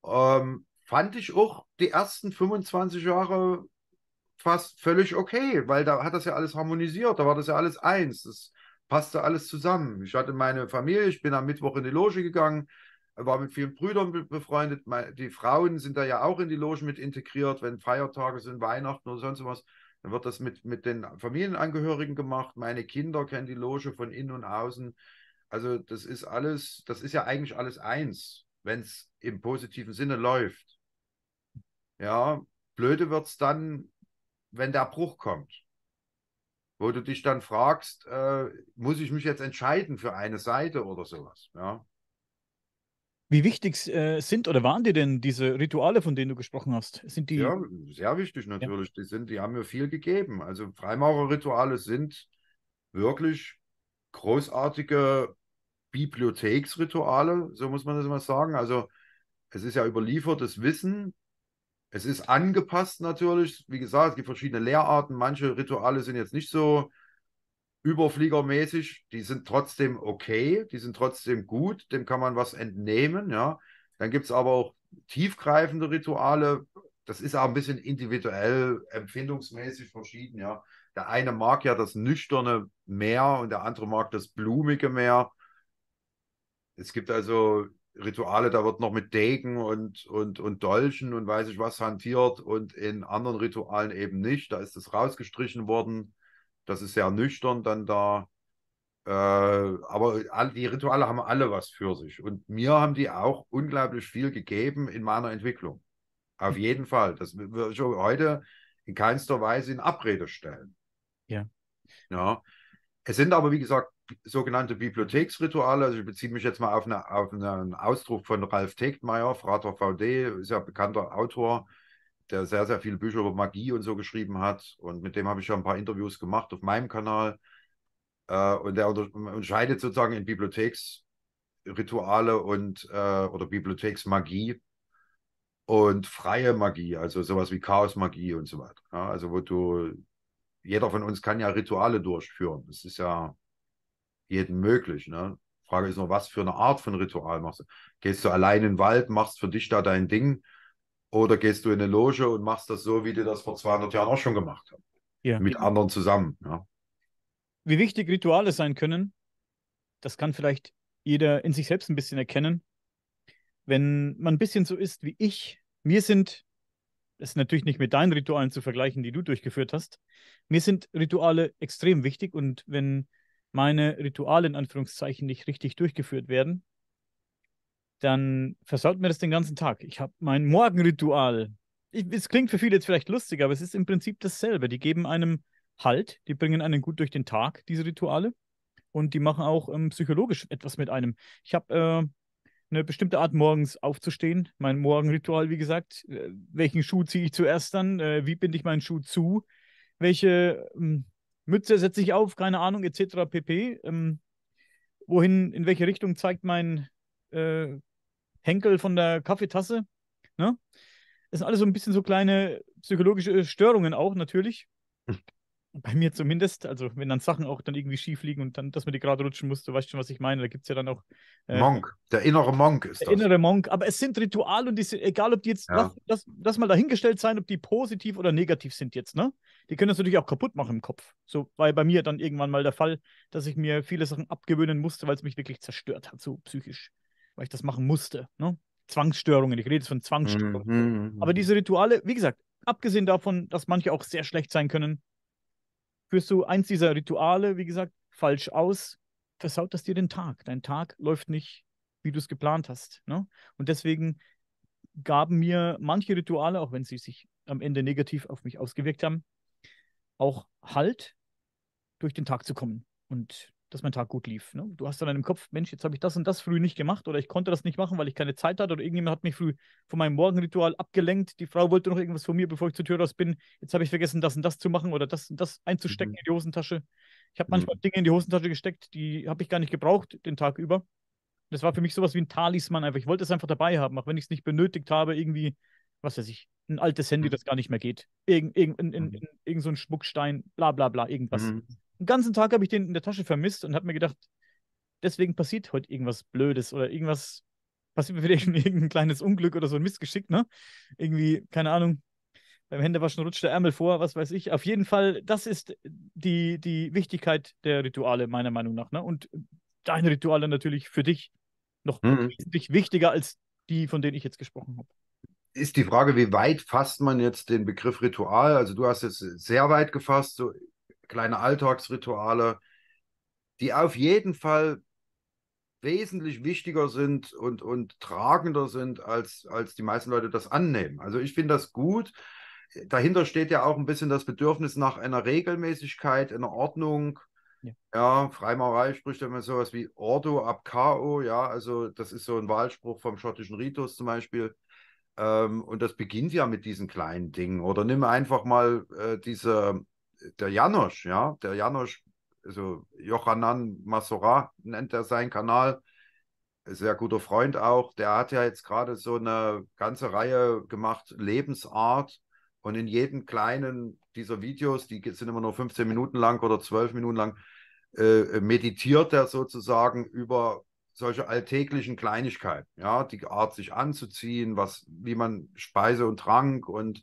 Ähm, fand ich auch die ersten 25 Jahre fast völlig okay, weil da hat das ja alles harmonisiert, da war das ja alles eins, das passte alles zusammen. Ich hatte meine Familie, ich bin am Mittwoch in die Loge gegangen, war mit vielen Brüdern befreundet. Die Frauen sind da ja auch in die Loge mit integriert, wenn Feiertage sind, Weihnachten oder sonst was. Dann wird das mit, mit den Familienangehörigen gemacht. Meine Kinder kennen die Loge von innen und außen. Also das ist alles, das ist ja eigentlich alles eins, wenn es im positiven Sinne läuft. Ja, blöde wird es dann, wenn der Bruch kommt. Wo du dich dann fragst, äh, muss ich mich jetzt entscheiden für eine Seite oder sowas? Ja. Wie wichtig äh, sind oder waren dir denn diese Rituale, von denen du gesprochen hast? Sind die... Ja, sehr wichtig natürlich. Ja. Die, sind, die haben mir viel gegeben. Also Freimaurerrituale sind wirklich großartige Bibliotheksrituale, so muss man das mal sagen. Also es ist ja überliefertes Wissen. Es ist angepasst natürlich. Wie gesagt, es gibt verschiedene Lehrarten. Manche Rituale sind jetzt nicht so überfliegermäßig, die sind trotzdem okay, die sind trotzdem gut, dem kann man was entnehmen, ja. Dann gibt es aber auch tiefgreifende Rituale, das ist auch ein bisschen individuell, empfindungsmäßig verschieden, ja. Der eine mag ja das Nüchterne mehr und der andere mag das Blumige mehr. Es gibt also Rituale, da wird noch mit Degen und, und, und Dolchen und weiß ich was hantiert und in anderen Ritualen eben nicht. Da ist es rausgestrichen worden. Das ist sehr nüchtern dann da. Äh, aber all, die Rituale haben alle was für sich. Und mir haben die auch unglaublich viel gegeben in meiner Entwicklung. Auf mhm. jeden Fall. Das würde ich heute in keinster Weise in Abrede stellen. Ja. ja. Es sind aber, wie gesagt, sogenannte Bibliotheksrituale. Also ich beziehe mich jetzt mal auf, eine, auf einen Ausdruck von Ralf Tegtmeier, Frater VD, ist ja bekannter Autor, der sehr, sehr viele Bücher über Magie und so geschrieben hat. Und mit dem habe ich schon ein paar Interviews gemacht auf meinem Kanal. Äh, und der unterscheidet sozusagen in Bibliotheksrituale und äh, oder Bibliotheksmagie und freie Magie, also sowas wie Chaosmagie und so weiter. Ja, also wo du, jeder von uns kann ja Rituale durchführen. Das ist ja jedem möglich. Ne? Frage ist nur, was für eine Art von Ritual machst du? Gehst du allein in den Wald, machst für dich da dein Ding oder gehst du in eine Loge und machst das so, wie du das vor 200 Jahren auch schon gemacht hast? Ja. Mit anderen zusammen. Ja. Wie wichtig Rituale sein können, das kann vielleicht jeder in sich selbst ein bisschen erkennen. Wenn man ein bisschen so ist wie ich, mir sind, das ist natürlich nicht mit deinen Ritualen zu vergleichen, die du durchgeführt hast, mir sind Rituale extrem wichtig und wenn meine Rituale in Anführungszeichen nicht richtig durchgeführt werden, dann versaut mir das den ganzen Tag. Ich habe mein Morgenritual. Ich, es klingt für viele jetzt vielleicht lustig, aber es ist im Prinzip dasselbe. Die geben einem Halt, die bringen einen gut durch den Tag, diese Rituale. Und die machen auch ähm, psychologisch etwas mit einem. Ich habe äh, eine bestimmte Art, morgens aufzustehen. Mein Morgenritual, wie gesagt. Äh, welchen Schuh ziehe ich zuerst dann? Äh, wie binde ich meinen Schuh zu? Welche ähm, Mütze setze ich auf? Keine Ahnung, etc. pp. Ähm, wohin, in welche Richtung zeigt mein äh, Henkel von der Kaffeetasse. Ne? Das sind alles so ein bisschen so kleine psychologische äh, Störungen auch natürlich. Hm. Bei mir zumindest. Also, wenn dann Sachen auch dann irgendwie schief liegen und dann, dass man die gerade rutschen muss, du weißt schon, was ich meine. Da gibt es ja dann auch. Äh, Monk, der innere Monk ist der das. Der innere Monk. Aber es sind Rituale und die sind, egal ob die jetzt, ja. lass, lass, mal dahingestellt sein, ob die positiv oder negativ sind jetzt, ne? Die können das natürlich auch kaputt machen im Kopf. So war bei mir dann irgendwann mal der Fall, dass ich mir viele Sachen abgewöhnen musste, weil es mich wirklich zerstört hat, so psychisch weil ich das machen musste. Ne? Zwangsstörungen, ich rede jetzt von Zwangsstörungen. Mhm. mhm Aber mhm. diese Rituale, wie gesagt, abgesehen davon, dass manche auch sehr schlecht sein können, führst du eins dieser Rituale, wie gesagt, falsch aus, versaut das dir den Tag. Dein Tag läuft nicht, wie du es geplant hast. Ne? Und deswegen gaben mir manche Rituale, auch wenn sie sich am Ende negativ auf mich ausgewirkt haben, auch Halt, durch den Tag zu kommen. Und dass mein Tag gut lief. Ne? Du hast dann in deinem Kopf, Mensch, jetzt habe ich das und das früh nicht gemacht oder ich konnte das nicht machen, weil ich keine Zeit hatte oder irgendjemand hat mich früh von meinem Morgenritual abgelenkt. Die Frau wollte noch irgendwas von mir, bevor ich zur Tür raus bin. Jetzt habe ich vergessen, das und das zu machen oder das und das einzustecken mhm. in die Hosentasche. Ich habe manchmal mhm. Dinge in die Hosentasche gesteckt, die habe ich gar nicht gebraucht den Tag über. Das war für mich sowas wie ein Talisman einfach. Ich wollte es einfach dabei haben, auch wenn ich es nicht benötigt habe, irgendwie, was weiß ich, ein altes Handy, mhm. das gar nicht mehr geht. Irgend, irgend, in, in, mhm. in, irgend so ein Schmuckstein, bla bla bla, irgendwas. Mhm. Den ganzen Tag habe ich den in der Tasche vermisst und habe mir gedacht, deswegen passiert heute irgendwas Blödes oder irgendwas passiert mir vielleicht irgendein kleines Unglück oder so ein Missgeschick, ne? Irgendwie, keine Ahnung, beim Händewaschen rutscht der Ärmel vor, was weiß ich. Auf jeden Fall, das ist die, die Wichtigkeit der Rituale, meiner Meinung nach, ne? Und deine Rituale natürlich für dich noch mhm. wesentlich wichtiger als die, von denen ich jetzt gesprochen habe. Ist die Frage, wie weit fasst man jetzt den Begriff Ritual? Also du hast es sehr weit gefasst, so kleine Alltagsrituale, die auf jeden Fall wesentlich wichtiger sind und, und tragender sind, als, als die meisten Leute das annehmen. Also ich finde das gut. Dahinter steht ja auch ein bisschen das Bedürfnis nach einer Regelmäßigkeit, einer Ordnung. Ja, ja Freimaurerei spricht immer sowas wie Ordo ab K.O., ja, also das ist so ein Wahlspruch vom schottischen Ritus zum Beispiel. Ähm, und das beginnt ja mit diesen kleinen Dingen. Oder nimm einfach mal äh, diese der Janosch, ja, der Janosch, also Jochanan Masora nennt er seinen Kanal, sehr guter Freund auch, der hat ja jetzt gerade so eine ganze Reihe gemacht, Lebensart. Und in jedem kleinen dieser Videos, die sind immer nur 15 Minuten lang oder 12 Minuten lang, äh, meditiert er sozusagen über solche alltäglichen Kleinigkeiten, ja, die Art sich anzuziehen, was, wie man Speise und Trank und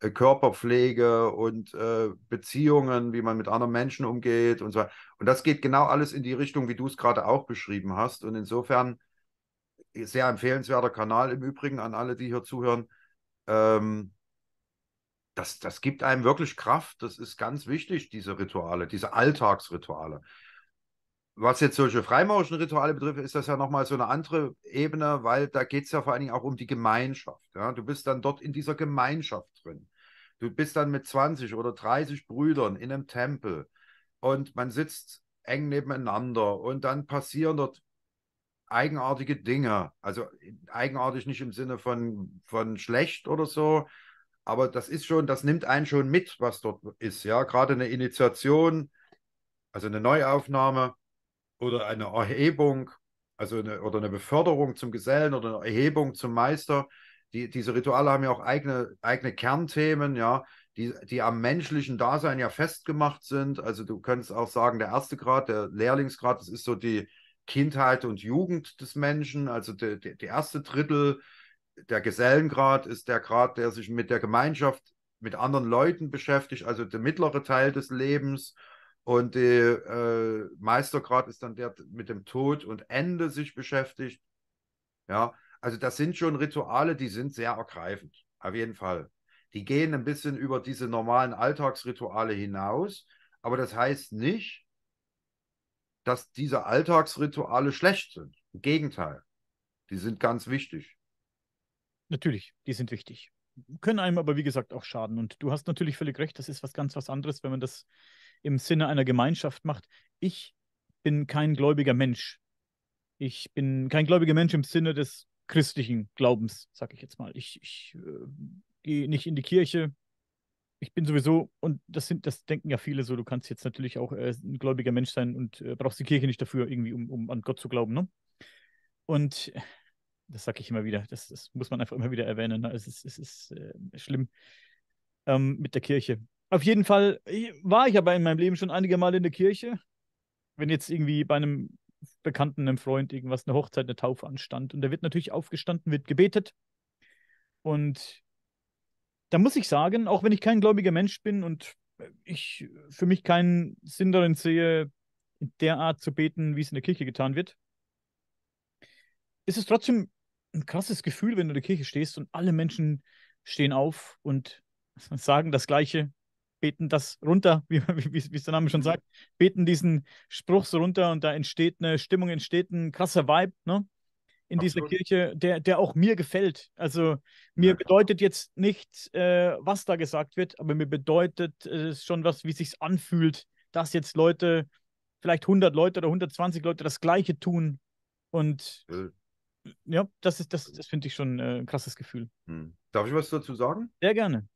äh, Körperpflege und äh, Beziehungen, wie man mit anderen Menschen umgeht und so. Und das geht genau alles in die Richtung, wie du es gerade auch beschrieben hast. Und insofern äh, sehr empfehlenswerter Kanal im Übrigen an alle, die hier zuhören. Ähm, das, das gibt einem wirklich Kraft. Das ist ganz wichtig, diese Rituale, diese Alltagsrituale. Was jetzt solche Freimaurischen-Rituale betrifft, ist das ja nochmal so eine andere Ebene, weil da geht es ja vor allen Dingen auch um die Gemeinschaft. Ja? Du bist dann dort in dieser Gemeinschaft drin. Du bist dann mit 20 oder 30 Brüdern in einem Tempel und man sitzt eng nebeneinander und dann passieren dort eigenartige Dinge. Also eigenartig nicht im Sinne von, von schlecht oder so, aber das ist schon, das nimmt einen schon mit, was dort ist. Ja, gerade eine Initiation, also eine Neuaufnahme oder eine Erhebung, also eine, oder eine Beförderung zum Gesellen oder eine Erhebung zum Meister die, diese Rituale haben ja auch eigene, eigene Kernthemen, ja, die, die am menschlichen Dasein ja festgemacht sind. Also du könntest auch sagen, der erste Grad, der Lehrlingsgrad, das ist so die Kindheit und Jugend des Menschen, also der die, die erste Drittel. Der Gesellengrad ist der Grad, der sich mit der Gemeinschaft, mit anderen Leuten beschäftigt, also der mittlere Teil des Lebens. Und der äh, Meistergrad ist dann der der mit dem Tod und Ende sich beschäftigt. Ja, also das sind schon Rituale, die sind sehr ergreifend, auf jeden Fall. Die gehen ein bisschen über diese normalen Alltagsrituale hinaus, aber das heißt nicht, dass diese Alltagsrituale schlecht sind. Im Gegenteil, die sind ganz wichtig. Natürlich, die sind wichtig. Können einem aber, wie gesagt, auch schaden. Und du hast natürlich völlig recht, das ist was ganz was anderes, wenn man das im Sinne einer Gemeinschaft macht. Ich bin kein gläubiger Mensch. Ich bin kein gläubiger Mensch im Sinne des christlichen Glaubens, sag ich jetzt mal. Ich, ich äh, gehe nicht in die Kirche. Ich bin sowieso, und das sind, das denken ja viele so, du kannst jetzt natürlich auch äh, ein gläubiger Mensch sein und äh, brauchst die Kirche nicht dafür, irgendwie, um, um an Gott zu glauben, ne? Und das sage ich immer wieder, das, das, muss man einfach immer wieder erwähnen. Ne? Es ist, es ist äh, schlimm ähm, mit der Kirche. Auf jeden Fall äh, war ich aber in meinem Leben schon einige Male in der Kirche. Wenn jetzt irgendwie bei einem Bekannten, einem Freund irgendwas, eine Hochzeit, eine Taufe anstand. Und da wird natürlich aufgestanden, wird gebetet. Und da muss ich sagen, auch wenn ich kein gläubiger Mensch bin und ich für mich keinen Sinn darin sehe, in der Art zu beten, wie es in der Kirche getan wird, ist es trotzdem ein krasses Gefühl, wenn du in der Kirche stehst und alle Menschen stehen auf und sagen das Gleiche beten das runter, wie, wie, wie es der Name schon mhm. sagt, beten diesen Spruch so runter und da entsteht eine Stimmung, entsteht ein krasser Vibe, ne? In Absolut. dieser Kirche, der, der auch mir gefällt. Also mir bedeutet jetzt nicht, äh, was da gesagt wird, aber mir bedeutet äh, schon was, wie es sich anfühlt, dass jetzt Leute, vielleicht 100 Leute oder 120 Leute das Gleiche tun. Und mhm. ja, das das, das finde ich schon äh, ein krasses Gefühl. Hm. Darf ich was dazu sagen? Sehr gerne.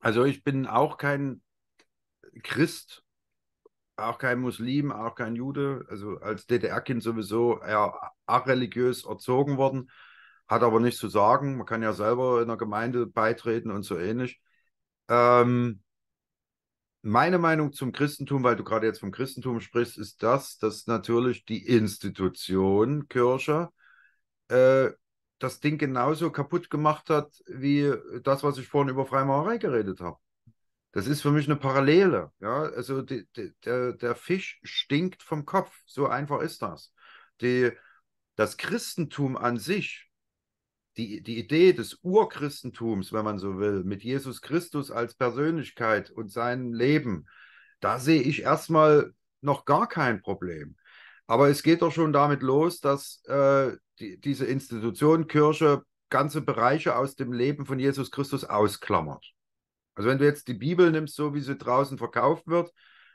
Also ich bin auch kein Christ, auch kein Muslim, auch kein Jude. Also als DDR-Kind sowieso eher religiös erzogen worden, hat aber nichts zu sagen. Man kann ja selber in der Gemeinde beitreten und so ähnlich. Ähm, meine Meinung zum Christentum, weil du gerade jetzt vom Christentum sprichst, ist das, dass natürlich die Institution Kirche äh, das Ding genauso kaputt gemacht hat, wie das, was ich vorhin über Freimaurerei geredet habe. Das ist für mich eine Parallele. Ja? Also die, die, der, der Fisch stinkt vom Kopf. So einfach ist das. Die, das Christentum an sich, die, die Idee des Urchristentums, wenn man so will, mit Jesus Christus als Persönlichkeit und seinem Leben, da sehe ich erstmal noch gar kein Problem. Aber es geht doch schon damit los, dass äh, die, diese Institution Kirche ganze Bereiche aus dem Leben von Jesus Christus ausklammert. Also wenn du jetzt die Bibel nimmst, so wie sie draußen verkauft wird,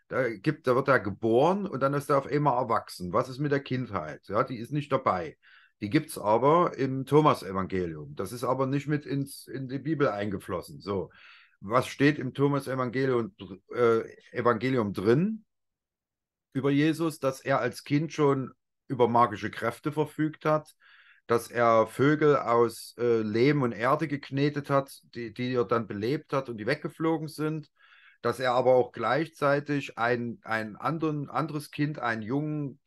da, gibt, da wird er geboren und dann ist er auf einmal erwachsen. Was ist mit der Kindheit? Ja, die ist nicht dabei. Die gibt es aber im Thomas-Evangelium. Das ist aber nicht mit ins, in die Bibel eingeflossen. So, was steht im Thomas-Evangelium äh, Evangelium drin? über Jesus, dass er als Kind schon über magische Kräfte verfügt hat, dass er Vögel aus äh, Lehm und Erde geknetet hat, die, die er dann belebt hat und die weggeflogen sind, dass er aber auch gleichzeitig ein, ein anderen, anderes Kind, einen Jungen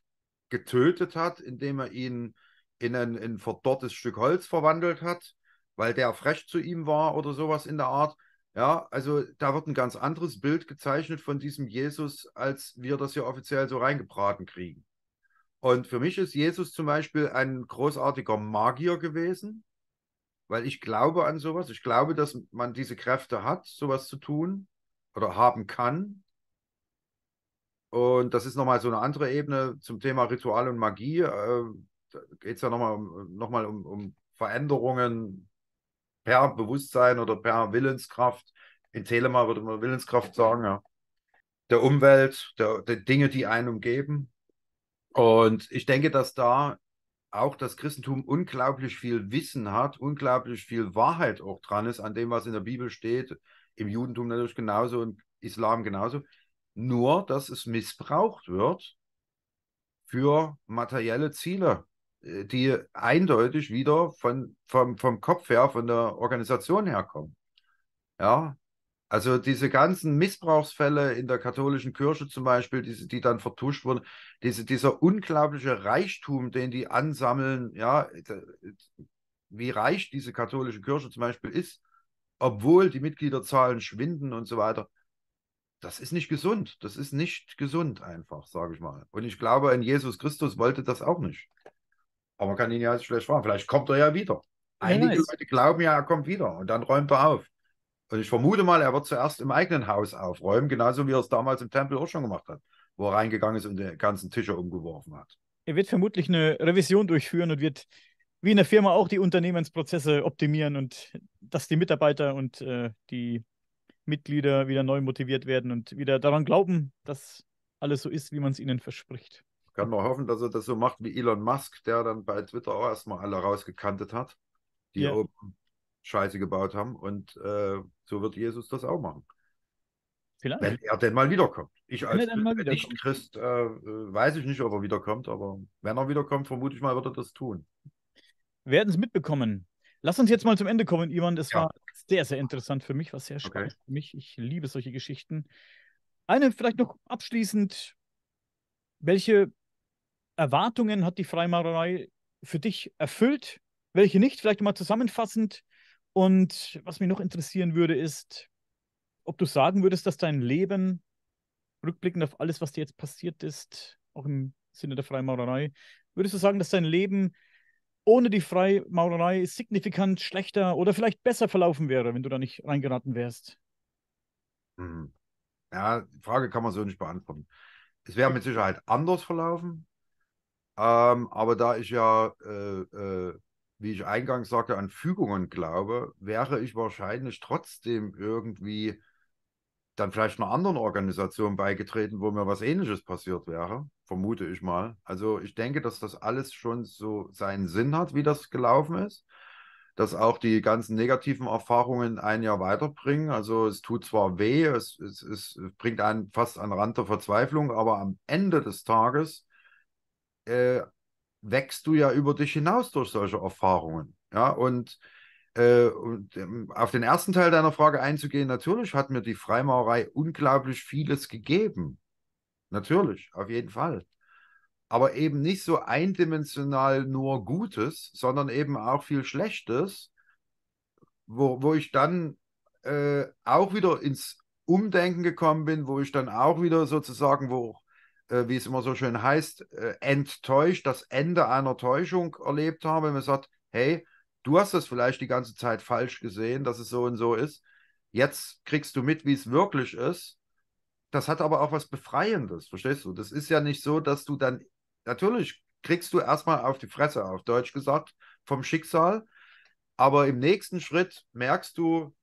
getötet hat, indem er ihn in ein, in ein verdorrtes Stück Holz verwandelt hat, weil der frech zu ihm war oder sowas in der Art. Ja, also da wird ein ganz anderes Bild gezeichnet von diesem Jesus, als wir das hier offiziell so reingebraten kriegen. Und für mich ist Jesus zum Beispiel ein großartiger Magier gewesen, weil ich glaube an sowas. Ich glaube, dass man diese Kräfte hat, sowas zu tun oder haben kann. Und das ist nochmal so eine andere Ebene zum Thema Ritual und Magie. Äh, da geht es ja nochmal noch mal um, um Veränderungen per Bewusstsein oder per Willenskraft, in Telema würde man Willenskraft sagen, ja, der Umwelt, der, der Dinge, die einen umgeben. Und ich denke, dass da auch das Christentum unglaublich viel Wissen hat, unglaublich viel Wahrheit auch dran ist an dem, was in der Bibel steht, im Judentum natürlich genauso und Islam genauso. Nur, dass es missbraucht wird für materielle Ziele. Äh, die eindeutig wieder von, vom, vom Kopf her, von der Organisation herkommen. Ja, also diese ganzen Missbrauchsfälle in der katholischen Kirche zum Beispiel, diese, die dann vertuscht wurden, diese, dieser unglaubliche Reichtum, den die ansammeln, ja, wie reich diese katholische Kirche zum Beispiel ist, obwohl die Mitgliederzahlen schwinden und so weiter, das ist nicht gesund. Das ist nicht gesund einfach, sage ich mal. Und ich glaube, ein Jesus Christus wollte das auch nicht. Aber man kann ihn ja schlecht fragen. Vielleicht kommt er ja wieder. Einige nice. Leute glauben ja, er kommt wieder und dann räumt er auf. Und ich vermute mal, er wird zuerst im eigenen Haus aufräumen, genauso wie er es damals im Tempel auch schon gemacht hat, wo er reingegangen ist und den ganzen Tische umgeworfen hat. Er wird vermutlich eine Revision durchführen und wird wie in der Firma auch die Unternehmensprozesse optimieren und dass die Mitarbeiter und äh, die Mitglieder wieder neu motiviert werden und wieder daran glauben, dass alles so ist, wie man es ihnen verspricht. Kann nur hoffen, dass er das so macht wie Elon Musk, der dann bei Twitter auch erstmal alle rausgekantet hat, die ja. oben Scheiße gebaut haben. Und äh, so wird Jesus das auch machen. Vielleicht. Wenn er denn mal wiederkommt. Ich als Nicht-Christ äh, weiß ich nicht, ob er wiederkommt, aber wenn er wiederkommt, vermute ich mal, wird er das tun. Werden es mitbekommen. Lass uns jetzt mal zum Ende kommen, Ivan. Das ja. war sehr, sehr interessant für mich, war sehr spannend okay. für mich. Ich liebe solche Geschichten. Eine vielleicht noch abschließend. Welche Erwartungen hat die Freimaurerei für dich erfüllt? Welche nicht? Vielleicht mal zusammenfassend. Und was mich noch interessieren würde, ist, ob du sagen würdest, dass dein Leben, rückblickend auf alles, was dir jetzt passiert ist, auch im Sinne der Freimaurerei, würdest du sagen, dass dein Leben ohne die Freimaurerei signifikant schlechter oder vielleicht besser verlaufen wäre, wenn du da nicht reingeraten wärst? Hm. Ja, die Frage kann man so nicht beantworten. Es wäre mit Sicherheit anders verlaufen, ähm, aber da ich ja, äh, äh, wie ich eingangs sagte, an Fügungen glaube, wäre ich wahrscheinlich trotzdem irgendwie dann vielleicht einer anderen Organisation beigetreten, wo mir was Ähnliches passiert wäre, vermute ich mal. Also ich denke, dass das alles schon so seinen Sinn hat, wie das gelaufen ist, dass auch die ganzen negativen Erfahrungen ein Jahr weiterbringen. Also es tut zwar weh, es, es, es bringt einen fast an den Rand der Verzweiflung, aber am Ende des Tages äh, wächst du ja über dich hinaus durch solche Erfahrungen. Ja, und, äh, und ähm, auf den ersten Teil deiner Frage einzugehen, natürlich hat mir die Freimaurerei unglaublich vieles gegeben. Natürlich, auf jeden Fall. Aber eben nicht so eindimensional nur Gutes, sondern eben auch viel Schlechtes, wo, wo ich dann äh, auch wieder ins Umdenken gekommen bin, wo ich dann auch wieder sozusagen, wo äh, wie es immer so schön heißt, äh, enttäuscht, das Ende einer Täuschung erlebt habe. wenn Man sagt, hey, du hast das vielleicht die ganze Zeit falsch gesehen, dass es so und so ist. Jetzt kriegst du mit, wie es wirklich ist. Das hat aber auch was Befreiendes, verstehst du? Das ist ja nicht so, dass du dann, natürlich kriegst du erstmal auf die Fresse, auf Deutsch gesagt, vom Schicksal. Aber im nächsten Schritt merkst du,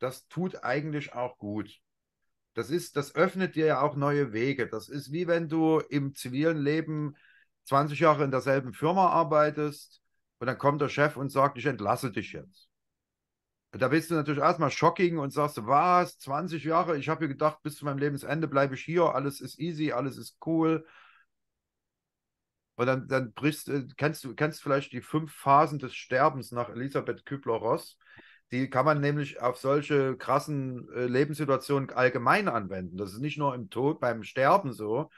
das tut eigentlich auch gut. Das ist, das öffnet dir ja auch neue Wege. Das ist wie wenn du im zivilen Leben 20 Jahre in derselben Firma arbeitest und dann kommt der Chef und sagt, ich entlasse dich jetzt. Und da bist du natürlich erstmal shocking und sagst, was, 20 Jahre, ich habe mir gedacht, bis zu meinem Lebensende bleibe ich hier, alles ist easy, alles ist cool. Und dann, dann brichst, äh, kennst du, kennst vielleicht die fünf Phasen des Sterbens nach Elisabeth Kübler-Ross. Die kann man nämlich auf solche krassen äh, Lebenssituationen allgemein anwenden. Das ist nicht nur im Tod, beim Sterben so.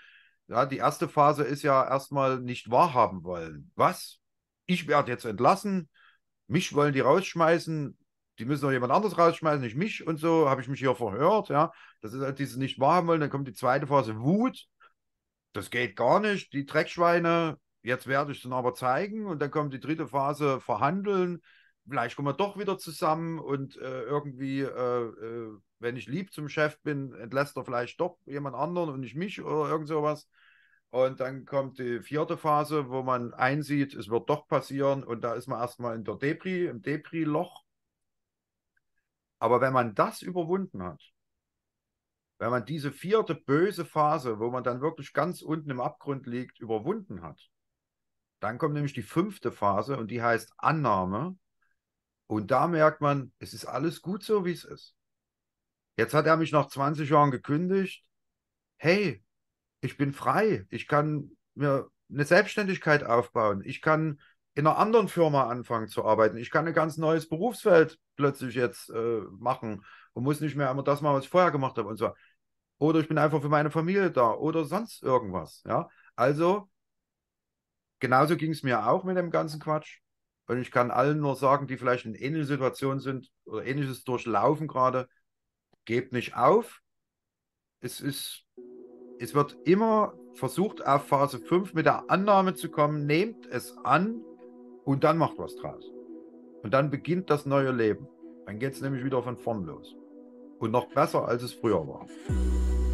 Ja, die erste Phase ist ja erstmal nicht wahrhaben wollen. Was? Ich werde jetzt entlassen, mich wollen die rausschmeißen, die müssen noch jemand anderes rausschmeißen, nicht mich und so, habe ich mich hier verhört, ja. Das ist halt dieses nicht wahrhaben wollen, dann kommt die zweite Phase Wut. Das geht gar nicht, die Dreckschweine, jetzt werde ich es dann aber zeigen und dann kommt die dritte Phase verhandeln vielleicht kommen wir doch wieder zusammen und äh, irgendwie, äh, äh, wenn ich lieb zum Chef bin, entlässt er vielleicht doch jemand anderen und nicht mich oder irgend sowas. Und dann kommt die vierte Phase, wo man einsieht, es wird doch passieren und da ist man erstmal in der Depri, im Depri-Loch. Aber wenn man das überwunden hat, wenn man diese vierte böse Phase, wo man dann wirklich ganz unten im Abgrund liegt, überwunden hat, dann kommt nämlich die fünfte Phase und die heißt Annahme. Und da merkt man, es ist alles gut so, wie es ist. Jetzt hat er mich nach 20 Jahren gekündigt. Hey, ich bin frei. Ich kann mir eine Selbstständigkeit aufbauen. Ich kann in einer anderen Firma anfangen zu arbeiten. Ich kann ein ganz neues Berufsfeld plötzlich jetzt äh, machen und muss nicht mehr immer das machen, was ich vorher gemacht habe und so. Oder ich bin einfach für meine Familie da oder sonst irgendwas. Ja, also genauso ging es mir auch mit dem ganzen Quatsch. Und ich kann allen nur sagen, die vielleicht in ähnlichen Situationen sind oder ähnliches durchlaufen gerade, gebt nicht auf. Es ist, es wird immer versucht, auf Phase 5 mit der Annahme zu kommen, nehmt es an und dann macht was draus. Und dann beginnt das neue Leben. Dann geht es nämlich wieder von vorn los. Und noch besser, als es früher war.